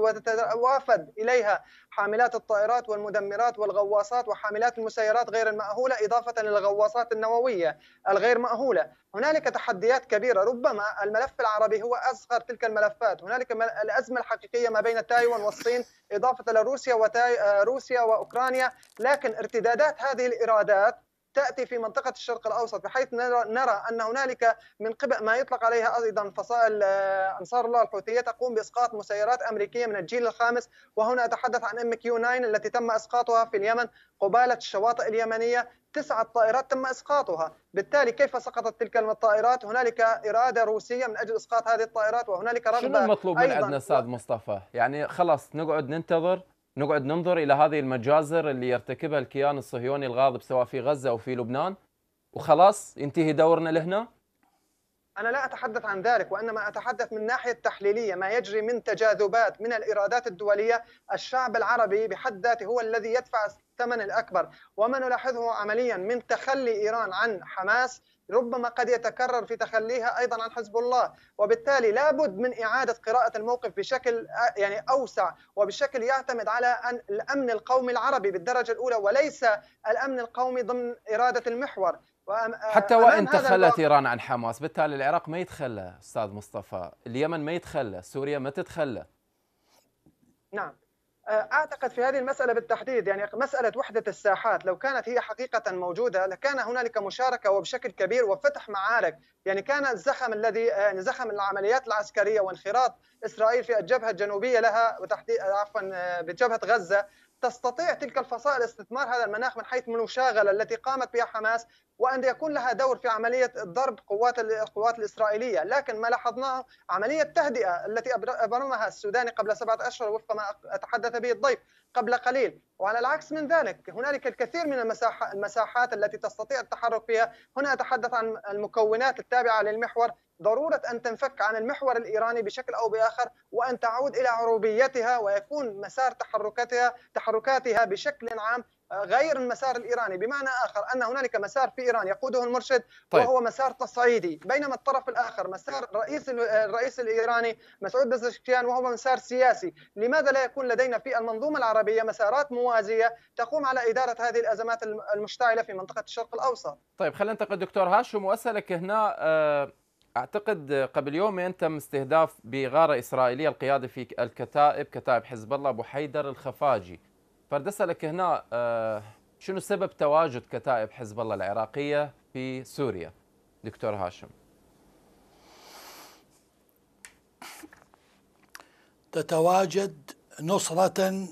وتتوافد إليها حاملات الطائرات والمدمرات والغواصات وحاملات المسيرات غير المأهولة إضافة للغواصات النووية الغير مأهولة هنالك تحديات كبيرة ربما الملف العربي هو أصغر تلك الملفات هنالك الأزمة الحقيقية ما بين تايوان والصين إضافة لروسيا وتاي... آه، روسيا وأوكرانيا لكن ارتدادات هذه الإرادات تأتي في منطقة الشرق الأوسط بحيث نرى أن هنالك من قبل ما يطلق عليها أيضا فصائل آه، أنصار الله الحوثية تقوم بإسقاط مسيرات أمريكية من الجيل الخامس وهنا أتحدث عن ام كيو 9 التي تم إسقاطها في اليمن قبالة الشواطئ اليمنية تسعة طائرات تم إسقاطها بالتالي كيف سقطت تلك الطائرات هنالك إرادة روسية من أجل إسقاط هذه الطائرات وهنالك رغبة شنو المطلوب من عندنا
أستاذ مصطفى يعني خلاص نقعد ننتظر نقعد ننظر الى هذه المجازر اللي يرتكبها الكيان الصهيوني الغاضب سواء في غزه او في لبنان وخلاص ينتهي دورنا لهنا؟
أنا لا أتحدث عن ذلك وإنما أتحدث من ناحية تحليلية ما يجري من تجاذبات من الإرادات الدولية الشعب العربي بحد ذاته هو الذي يدفع الثمن الأكبر وما نلاحظه عمليا من تخلي إيران عن حماس ربما قد يتكرر في تخليها ايضا عن حزب الله وبالتالي لابد من اعاده قراءه الموقف بشكل يعني اوسع وبشكل يعتمد على الامن القومي العربي بالدرجه الاولى وليس الامن القومي ضمن اراده المحور آه، حتى وان تخلت
ايران عن حماس بالتالي العراق ما يتخلى استاذ مصطفى اليمن ما يتخلى سوريا ما تتخلى
نعم اعتقد في هذه المساله بالتحديد يعني مساله وحده الساحات لو كانت هي حقيقه موجوده لكان هنالك مشاركه وبشكل كبير وفتح معارك يعني كان الزخم الذي يعني زخم العمليات العسكريه وانخراط اسرائيل في الجبهه الجنوبيه لها وتحديد عفوا بجبهه غزه تستطيع تلك الفصائل استثمار هذا المناخ من حيث المشاغله التي قامت بها حماس وان يكون لها دور في عمليه ضرب قوات القوات الاسرائيليه، لكن ما لاحظناه عمليه التهدئه التي ابرمها السوداني قبل سبعه اشهر وفق ما تحدث به الضيف قبل قليل، وعلى العكس من ذلك هنالك الكثير من المساحات التي تستطيع التحرك فيها، هنا اتحدث عن المكونات التابعه للمحور ضرورة أن تنفك عن المحور الإيراني بشكل أو بآخر وأن تعود إلى عروبيتها ويكون مسار تحركاتها تحركاتها بشكل عام غير المسار الايراني بمعنى اخر ان هنالك مسار في ايران يقوده المرشد طيب. وهو مسار تصعيدي بينما الطرف الاخر مسار الرئيس الرئيس الايراني مسعود بزشكيان وهو مسار سياسي لماذا لا يكون لدينا في المنظومه العربيه مسارات موازيه تقوم على اداره هذه الازمات المشتعله في منطقه الشرق الاوسط
طيب خلينا ننتقل دكتور هاشم واسالك هنا آه، اعتقد قبل يومين تم استهداف بغاره اسرائيليه القياده في الكتائب كتائب حزب الله ابو حيدر الخفاجي بدي اسالك هنا آه، شنو سبب تواجد كتائب حزب الله العراقيه في سوريا دكتور هاشم
تتواجد نصرة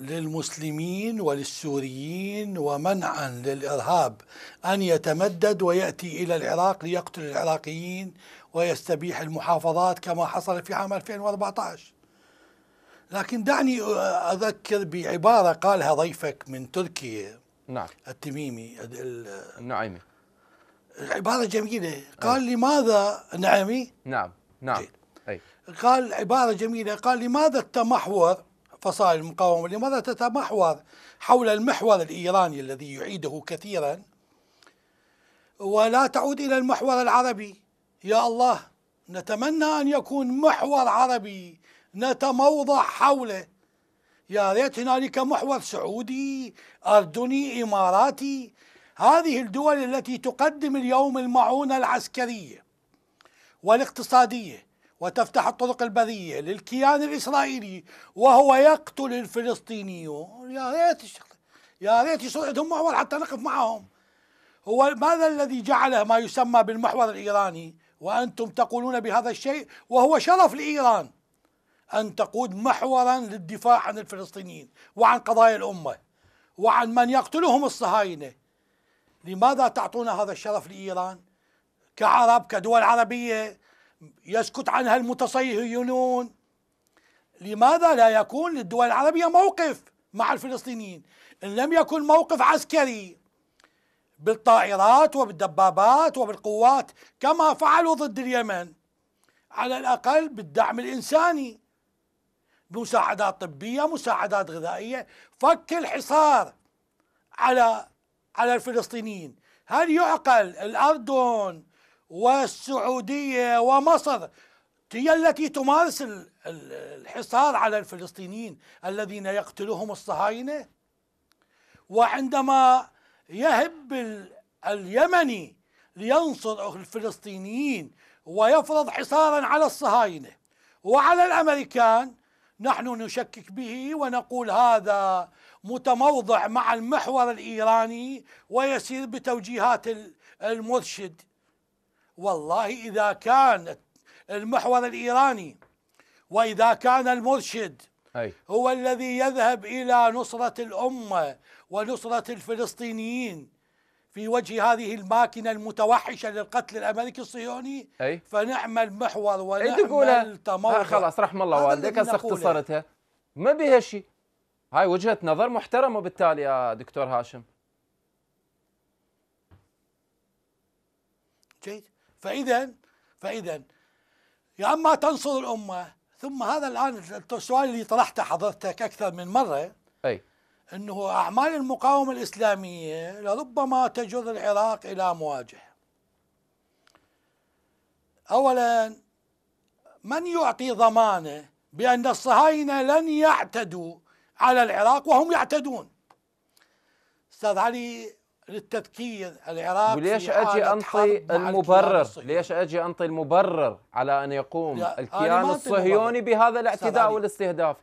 للمسلمين وللسوريين ومنعا للإرهاب أن يتمدد ويأتي إلى العراق ليقتل العراقيين ويستبيح المحافظات كما حصل في عام 2014 لكن دعني أذكر بعبارة قالها ضيفك من تركيا نعم التميمي النعيمي عبارة جميلة قال أي. لماذا نعمي
نعم نعم جيد. أي.
قال عبارة جميلة قال لماذا التمحور فصائل المقاومة لماذا تتمحور حول المحور الإيراني الذي يعيده كثيرا ولا تعود إلى المحور العربي يا الله نتمنى أن يكون محور عربي نتموضع حوله يا ريت هنالك محور سعودي أردني إماراتي هذه الدول التي تقدم اليوم المعونة العسكرية والاقتصادية وتفتح الطرق البرية للكيان الإسرائيلي وهو يقتل الفلسطينيون يا ريت يا ريت يصير عندهم محور حتى نقف معهم هو ماذا الذي جعله ما يسمى بالمحور الإيراني وأنتم تقولون بهذا الشيء وهو شرف لإيران أن تقود محورا للدفاع عن الفلسطينيين وعن قضايا الأمة وعن من يقتلهم الصهاينة لماذا تعطون هذا الشرف لإيران كعرب كدول عربية يسكت عنها المتصيهيون لماذا لا يكون للدول العربية موقف مع الفلسطينيين إن لم يكن موقف عسكري بالطائرات وبالدبابات وبالقوات كما فعلوا ضد اليمن على الأقل بالدعم الإنساني مساعدات طبية مساعدات غذائية فك الحصار على على الفلسطينيين هل يعقل الأردن والسعودية ومصر هي التي تمارس الحصار على الفلسطينيين الذين يقتلهم الصهاينة وعندما يهب اليمني لينصر الفلسطينيين ويفرض حصارا على الصهاينة وعلى الأمريكان نحن نشكك به ونقول هذا متموضع مع المحور الإيراني ويسير بتوجيهات المرشد والله إذا كان المحور الإيراني وإذا كان المرشد أي. هو الذي يذهب إلى نصرة الأمة ونصرة الفلسطينيين في وجه هذه الماكينة المتوحشة للقتل الأمريكي الصهيوني أي؟ فنعمل محور إيه، ونعمل تمرد آه، خلاص رحم الله والديك هسه اختصرتها
ما بها شيء هاي وجهة نظر محترمة بالتالي يا دكتور هاشم
جيد فإذا فإذا يا أما تنصر الأمة ثم هذا الآن السؤال اللي طرحته حضرتك أكثر من مرة أي أنه أعمال المقاومة الإسلامية لربما تجر العراق إلى مواجهة أولا من يعطي ضمانه بأن الصهاينة لن يعتدوا على العراق وهم يعتدون أستاذ علي للتذكير العراق وليش اجي انطي المبرر
ليش اجي انطي المبرر على ان يقوم الكيان الصهيوني بهذا الاعتداء والاستهداف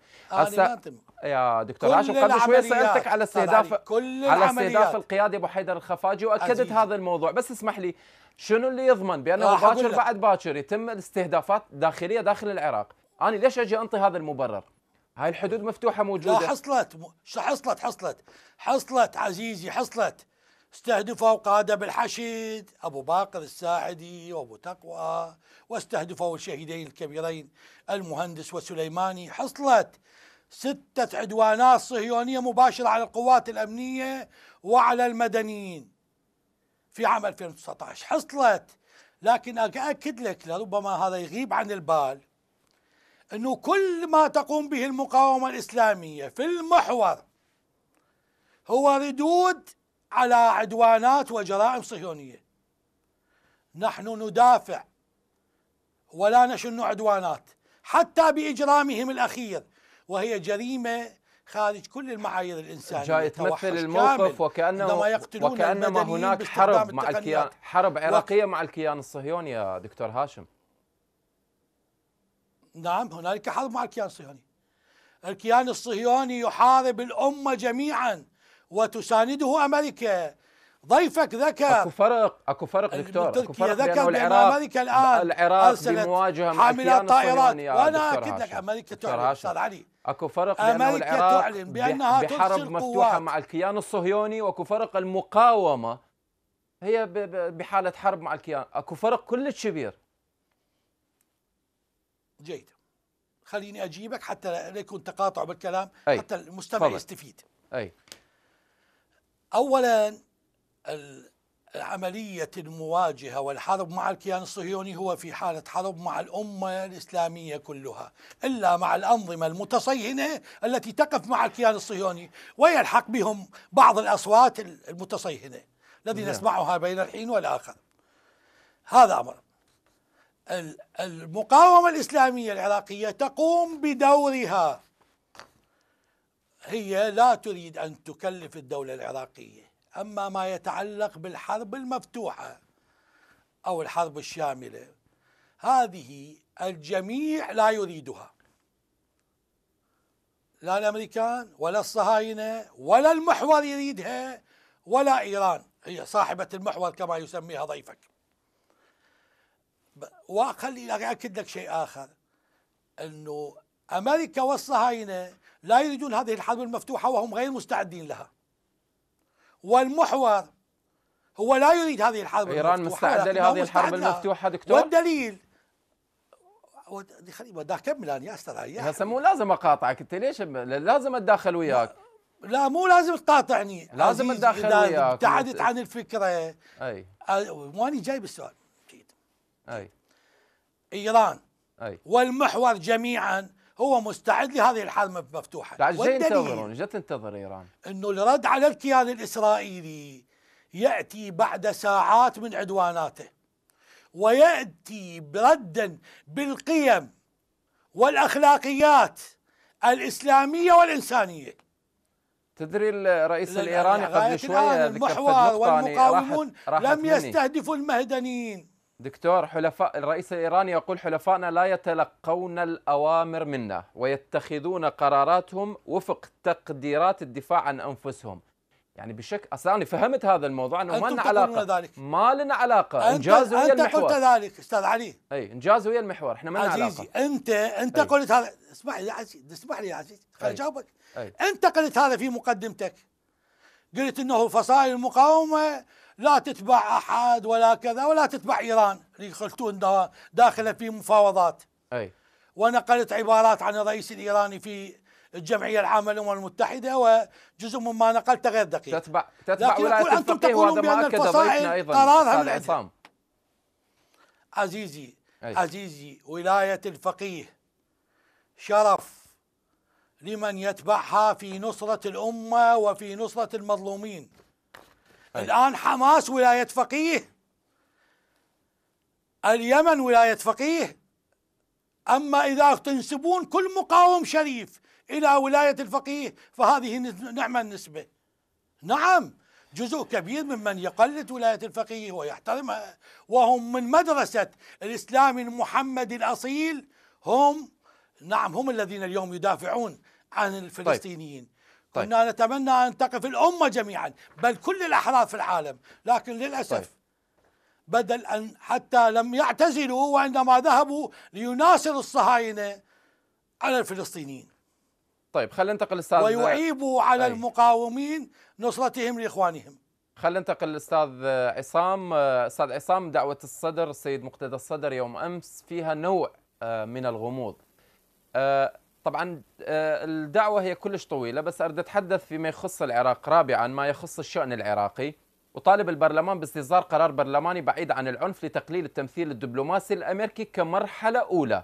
يا دكتور عاشو قبل شوي سالتك على استهداف كل على استهداف القيادي ابو حيدر الخفاجي واكدت هذا الموضوع بس اسمح لي شنو اللي يضمن بانه باكر بعد باكر يتم الاستهدافات داخليه داخل العراق انا ليش اجي انطي هذا المبرر هاي الحدود مفتوحه
موجوده لا
حصلت حصلت حصلت حصلت عزيزي حصلت استهدفوا قادة بالحشد أبو باقر الساعدي وأبو تقوى واستهدفوا الشهيدين الكبيرين المهندس وسليماني حصلت ستة عدوانات صهيونية مباشرة على القوات الأمنية وعلى المدنيين في عام 2019 حصلت لكن أكد لك لربما هذا يغيب عن البال أنه كل ما تقوم به المقاومة الإسلامية في المحور هو ردود على عدوانات وجرائم صهيونية نحن ندافع ولا نشن عدوانات حتى بإجرامهم الأخير وهي جريمه خارج كل المعايير الانسانيه جاي تمثل الموقف وكانه وكانما هناك حرب مع الكيان
حرب عراقيه مع الكيان الصهيوني يا دكتور هاشم
نعم هنالك حرب مع الكيان الصهيوني الكيان الصهيوني يحارب الامه جميعا وتسانده امريكا ضيفك ذكر اكو
فرق اكو فرق دكتور اكو فرق ذكر بان امريكا الان العراق بمواجهه مع حاملات طائرات وانا اكد لك
امريكا تعلن استاذ
علي اكو فرق بين العراق تعلن بانها بحرب مفتوحه مع الكيان الصهيوني واكو فرق المقاومه هي بحاله حرب مع الكيان اكو فرق كلش كبير جيد
خليني اجيبك حتى لا يكون تقاطع بالكلام أي. حتى المستمع فضل. يستفيد اي اولا عملية المواجهة والحرب مع الكيان الصهيوني هو في حالة حرب مع الأمة الإسلامية كلها إلا مع الأنظمة المتصينة التي تقف مع الكيان الصهيوني ويلحق بهم بعض الأصوات المتصينة الذي نعم. نسمعها بين الحين والآخر هذا أمر المقاومة الإسلامية العراقية تقوم بدورها هي لا تريد أن تكلف الدولة العراقية أما ما يتعلق بالحرب المفتوحة أو الحرب الشاملة هذه الجميع لا يريدها لا الامريكان ولا الصهاينه ولا المحور يريدها ولا ايران هي صاحبه المحور كما يسميها ضيفك وخلي اكد لك شيء اخر انه امريكا والصهاينه لا يريدون هذه الحرب المفتوحه وهم غير مستعدين لها والمحور هو لا يريد هذه الحرب ايران مستعده لهذه الحرب المفتوحه دكتور والدليل خليني بدي اكمل انا يا هسه مو لازم اقاطعك انت ليش لازم اتداخل وياك لا مو لازم تقاطعني لازم اتداخل وياك ابتعدت عن الفكره اي واني جاي بالسؤال اكيد اي ايران اي والمحور جميعا هو مستعد لهذه الحرب مفتوحه شو ينتظرون
شو تنتظر ايران؟
انه الرد على الكيان الاسرائيلي ياتي بعد ساعات من عدواناته وياتي ردا بالقيم والاخلاقيات الاسلاميه والانسانيه تدري الرئيس الايراني قبل شويه المحور والمقاومون لم يستهدفوا المهدنين
دكتور حلفاء الرئيس الايراني يقول حلفائنا لا يتلقون الاوامر منا ويتخذون قراراتهم وفق تقديرات الدفاع عن انفسهم يعني بشكل اصلا انا فهمت هذا الموضوع انه ما لنا علاقه ذلك. ما لنا علاقه انجاز ويا انت المحور انت قلت
ذلك استاذ علي
اي انجاز ويا المحور احنا ما لنا علاقه عزيزي
انت انت أي. قلت هذا اسمح لي يا عزيز اسمح لي يا عزيز خليني اجاوبك انت قلت هذا في مقدمتك قلت انه فصائل المقاومه لا تتبع احد ولا كذا ولا تتبع ايران اللي خلتون داخله في مفاوضات اي ونقلت عبارات عن الرئيس الايراني في الجمعيه العامه للامم المتحده وجزء مما نقلته غير دقيق تتبع تتبع ولايه انتم تقولون بان الفصائل قرارها من عندهم عزيزي أي. عزيزي ولايه الفقيه شرف لمن يتبعها في نصره الامه وفي نصره المظلومين أي. الآن حماس ولاية فقيه اليمن ولاية فقيه أما إذا تنسبون كل مقاوم شريف إلى ولاية الفقيه فهذه نعمة النسبة نعم جزء كبير ممن يقلد ولاية الفقيه ويحترمها وهم من مدرسة الإسلام المحمد الأصيل هم نعم هم الذين اليوم يدافعون عن طيب. الفلسطينيين طيب. طيب. كنا نتمنى أن تقف الأمة جميعا بل كل الأحرار في العالم لكن للأسف طيب. بدل أن حتى لم يعتزلوا وإنما ذهبوا ليناصروا الصهاينة على الفلسطينيين طيب خلينا ننتقل
أستاذ ويعيبوا
على أي. المقاومين نصرتهم لإخوانهم خلينا ننتقل
للاستاذ عصام استاذ عصام دعوه الصدر السيد مقتدى الصدر يوم امس فيها نوع آه، من الغموض آه، طبعا آه، الدعوة هي كلش طويلة بس أريد أتحدث فيما يخص العراق رابعا ما يخص الشأن العراقي وطالب البرلمان باستصدار قرار برلماني بعيد عن العنف لتقليل التمثيل الدبلوماسي الأمريكي كمرحلة أولى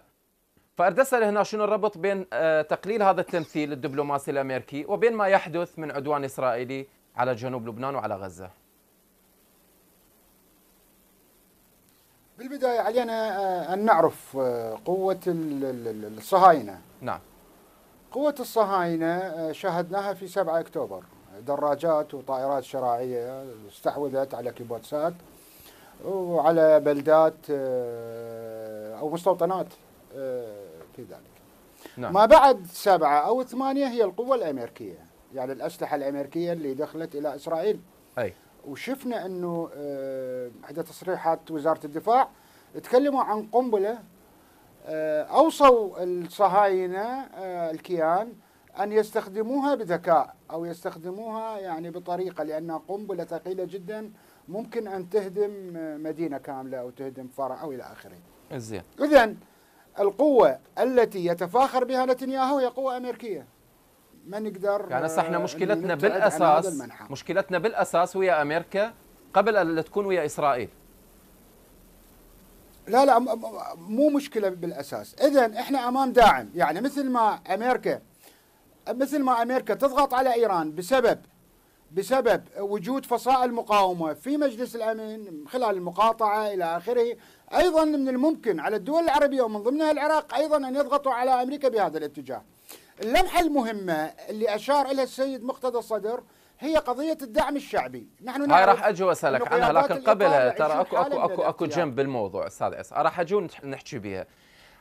فأريد أسأل هنا شنو الربط بين آه، تقليل هذا التمثيل الدبلوماسي الأمريكي وبين ما يحدث من عدوان إسرائيلي على جنوب لبنان وعلى غزة
بالبداية علينا آه، أن نعرف قوة الصهاينة نعم قوة الصهاينة آه، شاهدناها في 7 أكتوبر دراجات وطائرات شراعية استحوذت على كيبوتسات وعلى بلدات آه، أو مستوطنات آه، في ذلك نعم. ما بعد سبعة أو ثمانية هي القوة الأمريكية يعني الأسلحة الأمريكية اللي دخلت إلى إسرائيل أي وشفنا أنه إحدى تصريحات وزارة الدفاع تكلموا عن قنبلة آه، أوصوا الصهاينة آه، الكيان أن يستخدموها بذكاء أو يستخدموها يعني بطريقة لأنها قنبلة ثقيلة جدا ممكن أن تهدم آه، مدينة كاملة أو تهدم فرع أو إلى آخره زين إذا القوة التي يتفاخر بها نتنياهو هي قوة أمريكية ما نقدر يعني صح احنا مشكلتنا بالاساس
مشكلتنا بالاساس ويا امريكا قبل ان تكون ويا اسرائيل
لا لا مو مشكله بالاساس اذا احنا امام داعم يعني مثل ما امريكا مثل ما امريكا تضغط على ايران بسبب بسبب وجود فصائل مقاومه في مجلس الامن من خلال المقاطعه الى اخره ايضا من الممكن على الدول العربيه ومن ضمنها العراق ايضا ان يضغطوا على امريكا بهذا الاتجاه اللمحه المهمه اللي اشار اليها السيد مقتدى الصدر هي قضيه الدعم الشعبي نحن نعرف هاي راح اجي واسالك عنها لكن قبلها ترى اكو اكو اكو اكو
جنب بالموضوع استاذ عصام راح اجي نحكي بها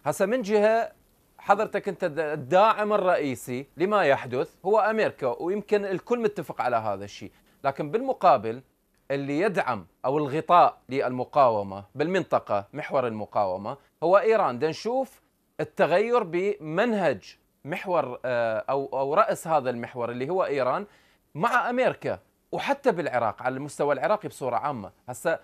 هسه من جهه حضرتك انت الداعم الرئيسي لما يحدث هو امريكا ويمكن الكل متفق على هذا الشيء لكن بالمقابل اللي يدعم او الغطاء للمقاومه بالمنطقه محور المقاومه هو ايران دا نشوف التغير بمنهج محور آه، او او راس هذا المحور اللي هو ايران مع امريكا وحتى بالعراق على المستوى العراقي بصوره عامه هسه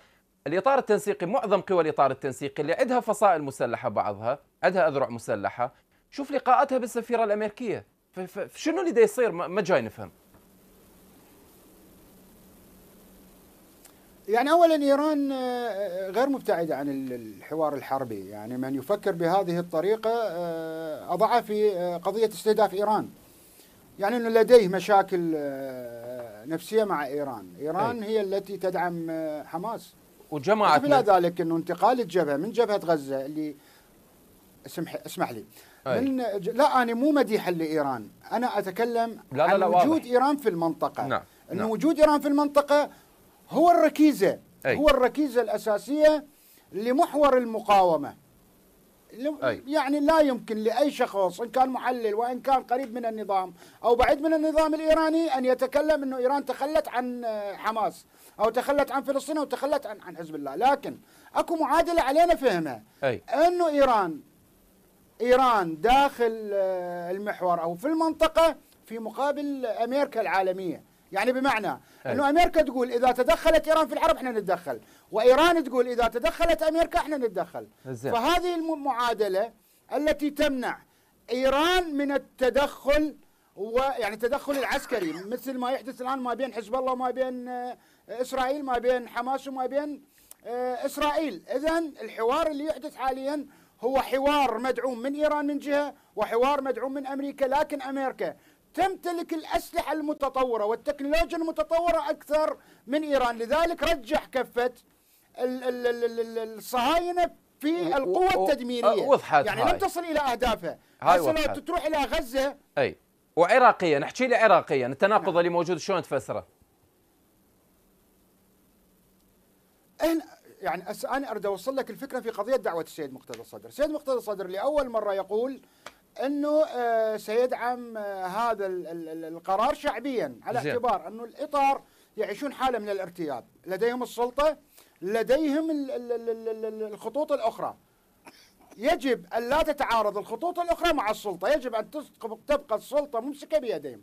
الاطار التنسيقي معظم قوى الاطار التنسيقي اللي عندها فصائل مسلحه بعضها عندها اذرع مسلحه شوف لقاءاتها بالسفيره الامريكيه شنو اللي دا يصير ما جاي نفهم
يعني اولا ايران آه، آه، غير مبتعده عن الحوار الحربي يعني من يفكر بهذه الطريقه آه، اضعه في قضيه استهداف ايران يعني انه لديه مشاكل آه، نفسيه مع ايران، ايران أي. هي التي تدعم آه، حماس وجماعه بلا ذلك انه انتقال الجبهه من جبهه غزه اللي اسمح اسمح لي من من لا انا مو مديحا لايران، انا اتكلم لا لا عن لا وجود واضح. ايران في المنطقه نعم. انه نعم. وجود ايران في المنطقه هو الركيزه أي. هو الركيزه الاساسيه لمحور المقاومه أي. يعني لا يمكن لأي شخص إن كان محلل وإن كان قريب من النظام أو بعيد من النظام الإيراني أن يتكلم أنه إيران تخلت عن آه، حماس أو تخلت عن فلسطين أو تخلت عن, عن حزب الله لكن أكو معادلة علينا فهمها أي. أنه إيران إيران داخل آه، المحور أو في المنطقة في مقابل أمريكا العالمية يعني بمعنى أنه أمريكا تقول إذا تدخلت إيران في الحرب إحنا نتدخل وايران تقول اذا تدخلت امريكا احنا نتدخل زي. فهذه المعادله التي تمنع ايران من التدخل ويعني التدخل العسكري مثل ما يحدث الان ما بين حزب الله وما بين آه، اسرائيل ما بين حماس وما بين آه، اسرائيل اذا الحوار اللي يحدث حاليا هو حوار مدعوم من ايران من جهه وحوار مدعوم من امريكا لكن امريكا تمتلك الاسلحه المتطوره والتكنولوجيا المتطوره اكثر من ايران لذلك رجح كفه الصهاينه في القوة التدميرية أه، وضحت يعني لم تصل إلى أهدافها هاي لو تروح إلى غزة
أي وعراقيا نحكي لي عراقيا التناقض نعم. اللي موجود شلون تفسره؟
يعني أنا أريد أوصل لك الفكرة في قضية دعوة السيد مقتدى الصدر السيد مقتدى الصدر لأول مرة يقول أنه آه، سيدعم آه، هذا القرار شعبيا على اعتبار أنه الإطار يعيشون حالة من الارتياب لديهم السلطة لديهم الخطوط الأخرى يجب أن لا تتعارض الخطوط الأخرى مع السلطة يجب أن تبقى السلطة ممسكة بيديهم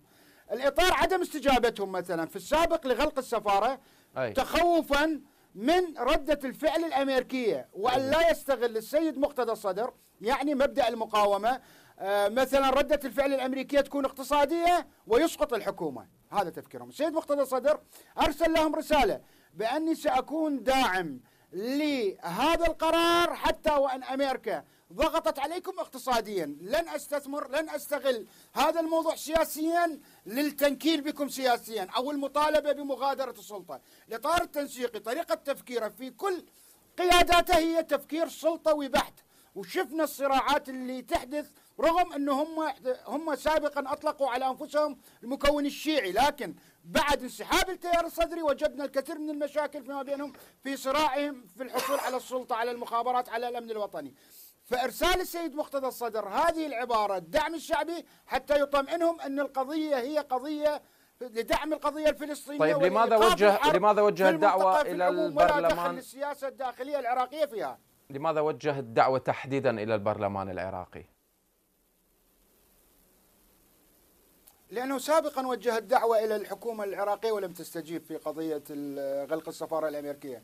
الإطار عدم استجابتهم مثلا في السابق لغلق السفارة أي. تخوفا من ردة الفعل الأمريكية وأن لا يستغل السيد مقتدى الصدر يعني مبدأ المقاومة آه، مثلا ردة الفعل الأمريكية تكون اقتصادية ويسقط الحكومة هذا تفكيرهم السيد مقتدى الصدر أرسل لهم رسالة بأني سأكون داعم لهذا القرار حتى وأن أمريكا ضغطت عليكم اقتصاديا لن أستثمر لن أستغل هذا الموضوع سياسيا للتنكيل بكم سياسيا أو المطالبة بمغادرة السلطة الإطار التنسيقي طريقة تفكيره في كل قياداته هي تفكير سلطوي بحت وشفنا الصراعات اللي تحدث رغم انه هم هم سابقا اطلقوا على انفسهم المكون الشيعي لكن بعد انسحاب التيار الصدري وجدنا الكثير من المشاكل فيما بينهم في صراعهم في الحصول على السلطة على المخابرات على الأمن الوطني فإرسال السيد مقتدى الصدر هذه العبارة الدعم الشعبي حتى يطمئنهم أن القضية هي قضية لدعم القضية الفلسطينية طيب لماذا وجه لماذا وجه الدعوة إلى البرلمان السياسة الداخلية العراقية فيها
لماذا وجه الدعوة تحديدا إلى البرلمان العراقي؟
لأنه سابقا وجهت دعوة إلى الحكومة العراقية ولم تستجيب في قضية غلق السفارة الأمريكية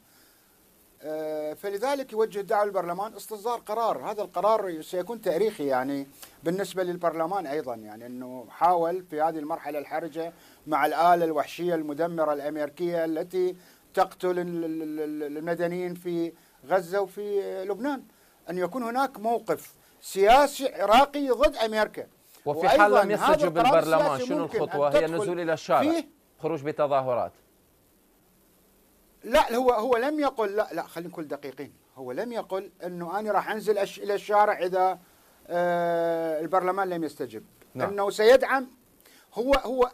آه، فلذلك يوجه دعوة البرلمان استصدار قرار هذا القرار سيكون تاريخي يعني بالنسبة للبرلمان أيضا يعني أنه حاول في هذه المرحلة الحرجة مع الآلة الوحشية المدمرة الأمريكية التي تقتل المدنيين في غزة وفي لبنان أن يكون هناك موقف سياسي عراقي ضد أمريكا وفي حال لم يستجب البرلمان شنو الخطوه هي النزول الى الشارع
خروج بتظاهرات
لا هو هو لم يقل لا لا خلينا نكون دقيقين هو لم يقل انه انا راح انزل الى الشارع اذا آه البرلمان لم يستجب نعم. انه سيدعم هو هو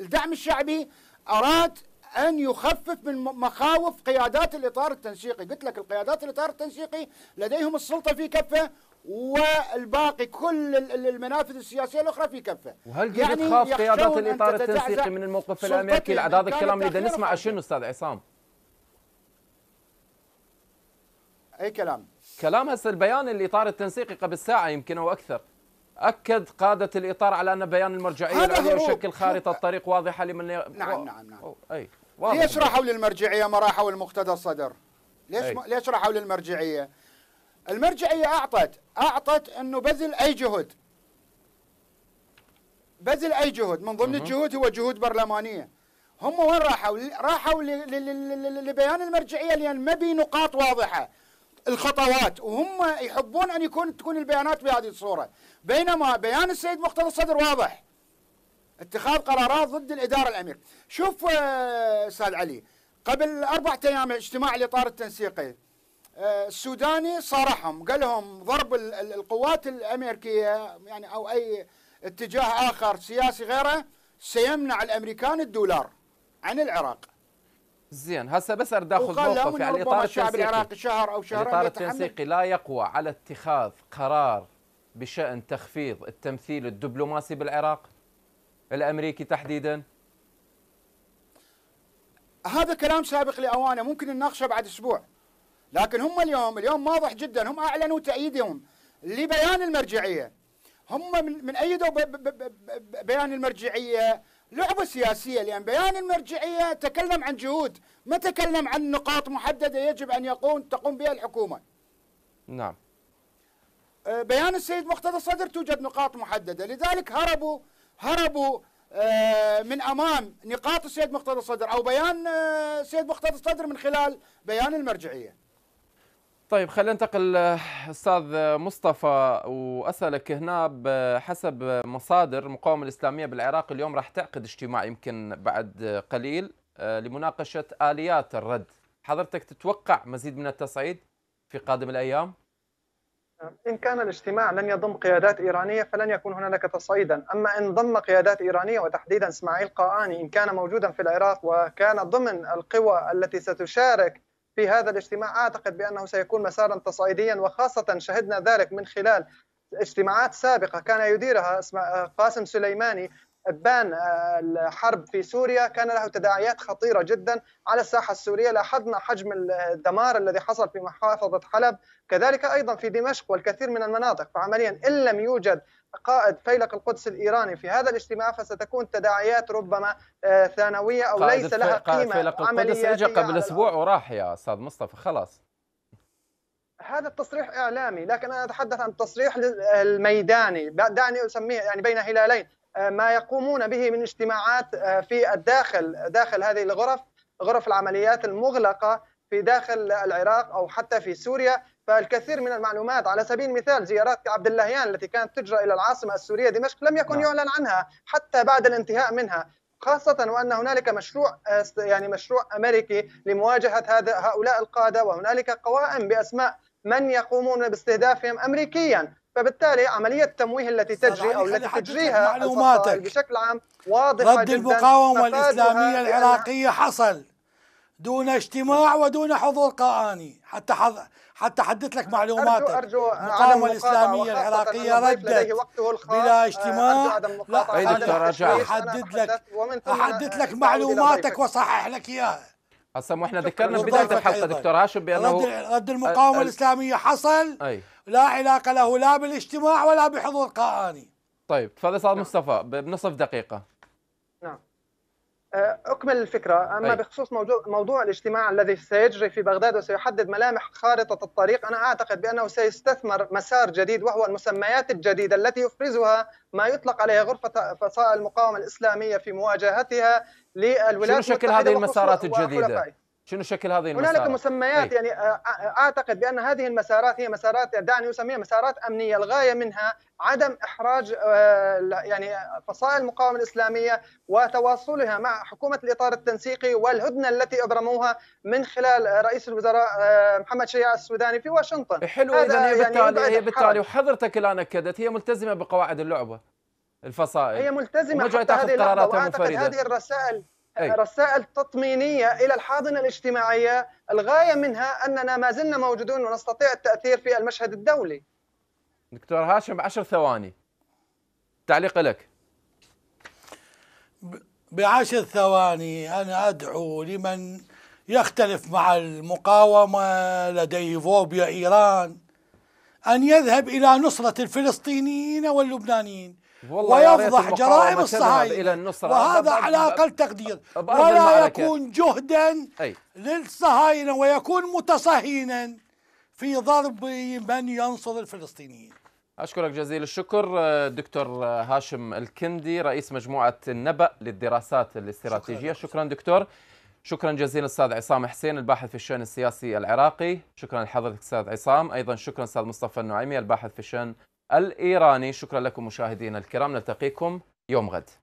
الدعم الشعبي اراد ان يخفف من مخاوف قيادات الاطار التنسيقي، قلت لك القيادات الاطار التنسيقي لديهم السلطه في كفه والباقي كل المنافذ السياسيه الاخرى في كفه. وهل يعني تخاف قيادات الاطار التنسيقي من الموقف الامريكي؟ هذا الكلام اللي نسمع
شنو استاذ عصام؟ اي كلام كلام هسه البيان الاطار التنسيقي قبل ساعه يمكن او اكثر اكد قاده الاطار على ان بيان المرجعيه العليا يشكل خارطه طريق واضحه لمن ي... نعم نعم نعم اي واضح ليش راحوا للمرجعيه ما
راحوا المقتدى الصدر؟ ليش ليش راحوا للمرجعيه؟ المرجعية أعطت أعطت أنه بذل أي جهد بذل أي جهد من ضمن الجهود هو جهود برلمانية هم وين راحوا راحوا لبيان المرجعية لأن ما بي نقاط واضحة الخطوات وهم يحبون أن يكون تكون البيانات بهذه الصورة بينما بيان السيد مقتضى الصدر واضح اتخاذ قرارات ضد الإدارة الأمير شوف آه، أستاذ علي قبل أربعة أيام اجتماع الإطار التنسيقي آه، السوداني صارحهم قال لهم ضرب القوات الامريكيه يعني او اي اتجاه اخر سياسي غيره سيمنع الامريكان الدولار عن العراق
زين هسه بس اريد اخذ موقف يعني الاطار الشعب العراقي شهر او شهرين الاطار التنسيقي لا يقوى على اتخاذ قرار بشان تخفيض التمثيل الدبلوماسي بالعراق الامريكي تحديدا
هذا كلام سابق لاوانه ممكن نناقشه بعد اسبوع لكن هم اليوم اليوم واضح جدا هم اعلنوا تأييدهم لبيان المرجعيه هم من, من ايدوا بيان المرجعيه لعبه سياسيه لان بيان المرجعيه تكلم عن جهود ما تكلم عن نقاط محدده يجب ان يقوم تقوم بها الحكومه. نعم. آه، بيان السيد مقتدى الصدر توجد نقاط محدده لذلك هربوا هربوا آه، من امام نقاط السيد مقتدى الصدر او بيان السيد آه، مقتدى الصدر من خلال بيان المرجعيه.
طيب خلينا ننتقل آه، استاذ آه، مصطفى واسالك هنا بحسب مصادر المقاومه الاسلاميه بالعراق اليوم راح تعقد اجتماع يمكن بعد قليل آه، لمناقشه اليات الرد حضرتك تتوقع مزيد من التصعيد في قادم الايام
نعم، إن كان الاجتماع لن يضم قيادات إيرانية فلن يكون هنالك تصعيدا أما إن ضم قيادات إيرانية وتحديدا إسماعيل قاآني إن كان موجودا في العراق وكان ضمن القوى التي ستشارك في هذا الاجتماع أعتقد بأنه سيكون مسارا تصعيديا وخاصة شهدنا ذلك من خلال اجتماعات سابقة كان يديرها قاسم سليماني ابان آه، الحرب في سوريا كان له تداعيات خطيره جدا على الساحه السوريه لاحظنا حجم الدمار الذي حصل في محافظه حلب كذلك ايضا في دمشق والكثير من المناطق فعمليا ان لم يوجد قائد فيلق القدس الايراني في هذا الاجتماع فستكون تداعيات ربما آه، ثانويه او ليس لها قيمه فيلق القدس اجى قبل اسبوع
وراح يا استاذ مصطفى خلاص
هذا التصريح اعلامي لكن انا اتحدث عن التصريح الميداني دعني اسميه يعني بين هلالين آه، ما يقومون به من اجتماعات آه، في الداخل داخل هذه الغرف غرف العمليات المغلقه في داخل العراق او حتى في سوريا فالكثير من المعلومات على سبيل المثال زيارات عبد اللهيان التي كانت تجرى الى العاصمه السوريه دمشق لم يكن نعم. يعلن عنها حتى بعد الانتهاء منها خاصة وأن هنالك مشروع آه، يعني مشروع أمريكي لمواجهة هذا هؤلاء القادة وهنالك قوائم بأسماء من يقومون باستهدافهم أمريكيا فبالتالي عمليه التمويه التي تجري او يعني التي تجريها معلوماتك بشكل عام واضحه رد المقاومه الاسلاميه العراقيه حصل دون اجتماع
ودون حضور قراني حتى حض... حتى حدث لك معلوماتك أرجو أرجو المقاومه الاسلاميه العراقيه ردت بلا اجتماع لا احدد لك احدد لك معلوماتك واصحح لك اياها
هسه احنا ذكرنا بدايه الحلقه دكتور هاشم بانه
رد, المقاومه الاسلاميه حصل أي. لا علاقه
له لا بالاجتماع ولا بحضور قاعاني
طيب تفضل استاذ نعم. مصطفى بنصف دقيقه
نعم آه، اكمل الفكره اما أي. بخصوص موضوع موضوع الاجتماع الذي سيجري في بغداد وسيحدد ملامح خارطه الطريق انا اعتقد بانه سيستثمر مسار جديد وهو المسميات الجديده التي يفرزها ما يطلق عليه غرفه فصائل المقاومه الاسلاميه في مواجهتها للولايات شنو شكل هذه المسارات الجديده؟
شنو شكل هذه المسارات؟ هنالك مسميات أي. يعني
آه، آه، اعتقد بان هذه المسارات هي مسارات دعني اسميها مسارات امنيه، الغايه منها عدم احراج آه، يعني فصائل المقاومه الاسلاميه وتواصلها مع حكومه الاطار التنسيقي والهدنه التي ابرموها من خلال رئيس الوزراء محمد شيع السوداني في واشنطن. إيه، حلو اذا هي يعني بالتالي يعني هي بالتالي
وحضرتك الان اكدت هي ملتزمه بقواعد اللعبه الفصائل هي ملتزمه حتى هذه القرارات المنفرده هذه
الرسائل أي. رسائل تطمينيه الى الحاضنه الاجتماعيه الغايه منها اننا ما زلنا موجودون ونستطيع التاثير في المشهد الدولي
دكتور هاشم عشر ثواني تعليق لك بعشر ثواني انا ادعو لمن يختلف مع المقاومه لديه فوبيا ايران ان يذهب الى نصره الفلسطينيين واللبنانيين ويفضح جرائم الصهاينة وهذا على أقل تقدير ولا يكون جهدا أي. للصهاينة ويكون متصهينا في ضرب من ينصر الفلسطينيين
أشكرك جزيل الشكر دكتور هاشم الكندي رئيس مجموعة النبأ للدراسات الاستراتيجية شكرا, شكرا دكتور شكرا جزيلا استاذ عصام حسين الباحث في الشان السياسي العراقي شكرا لحضرتك استاذ عصام ايضا شكرا استاذ مصطفى النعيمي الباحث في الشان الإيراني شكرا لكم مشاهدينا الكرام نلتقيكم يوم غد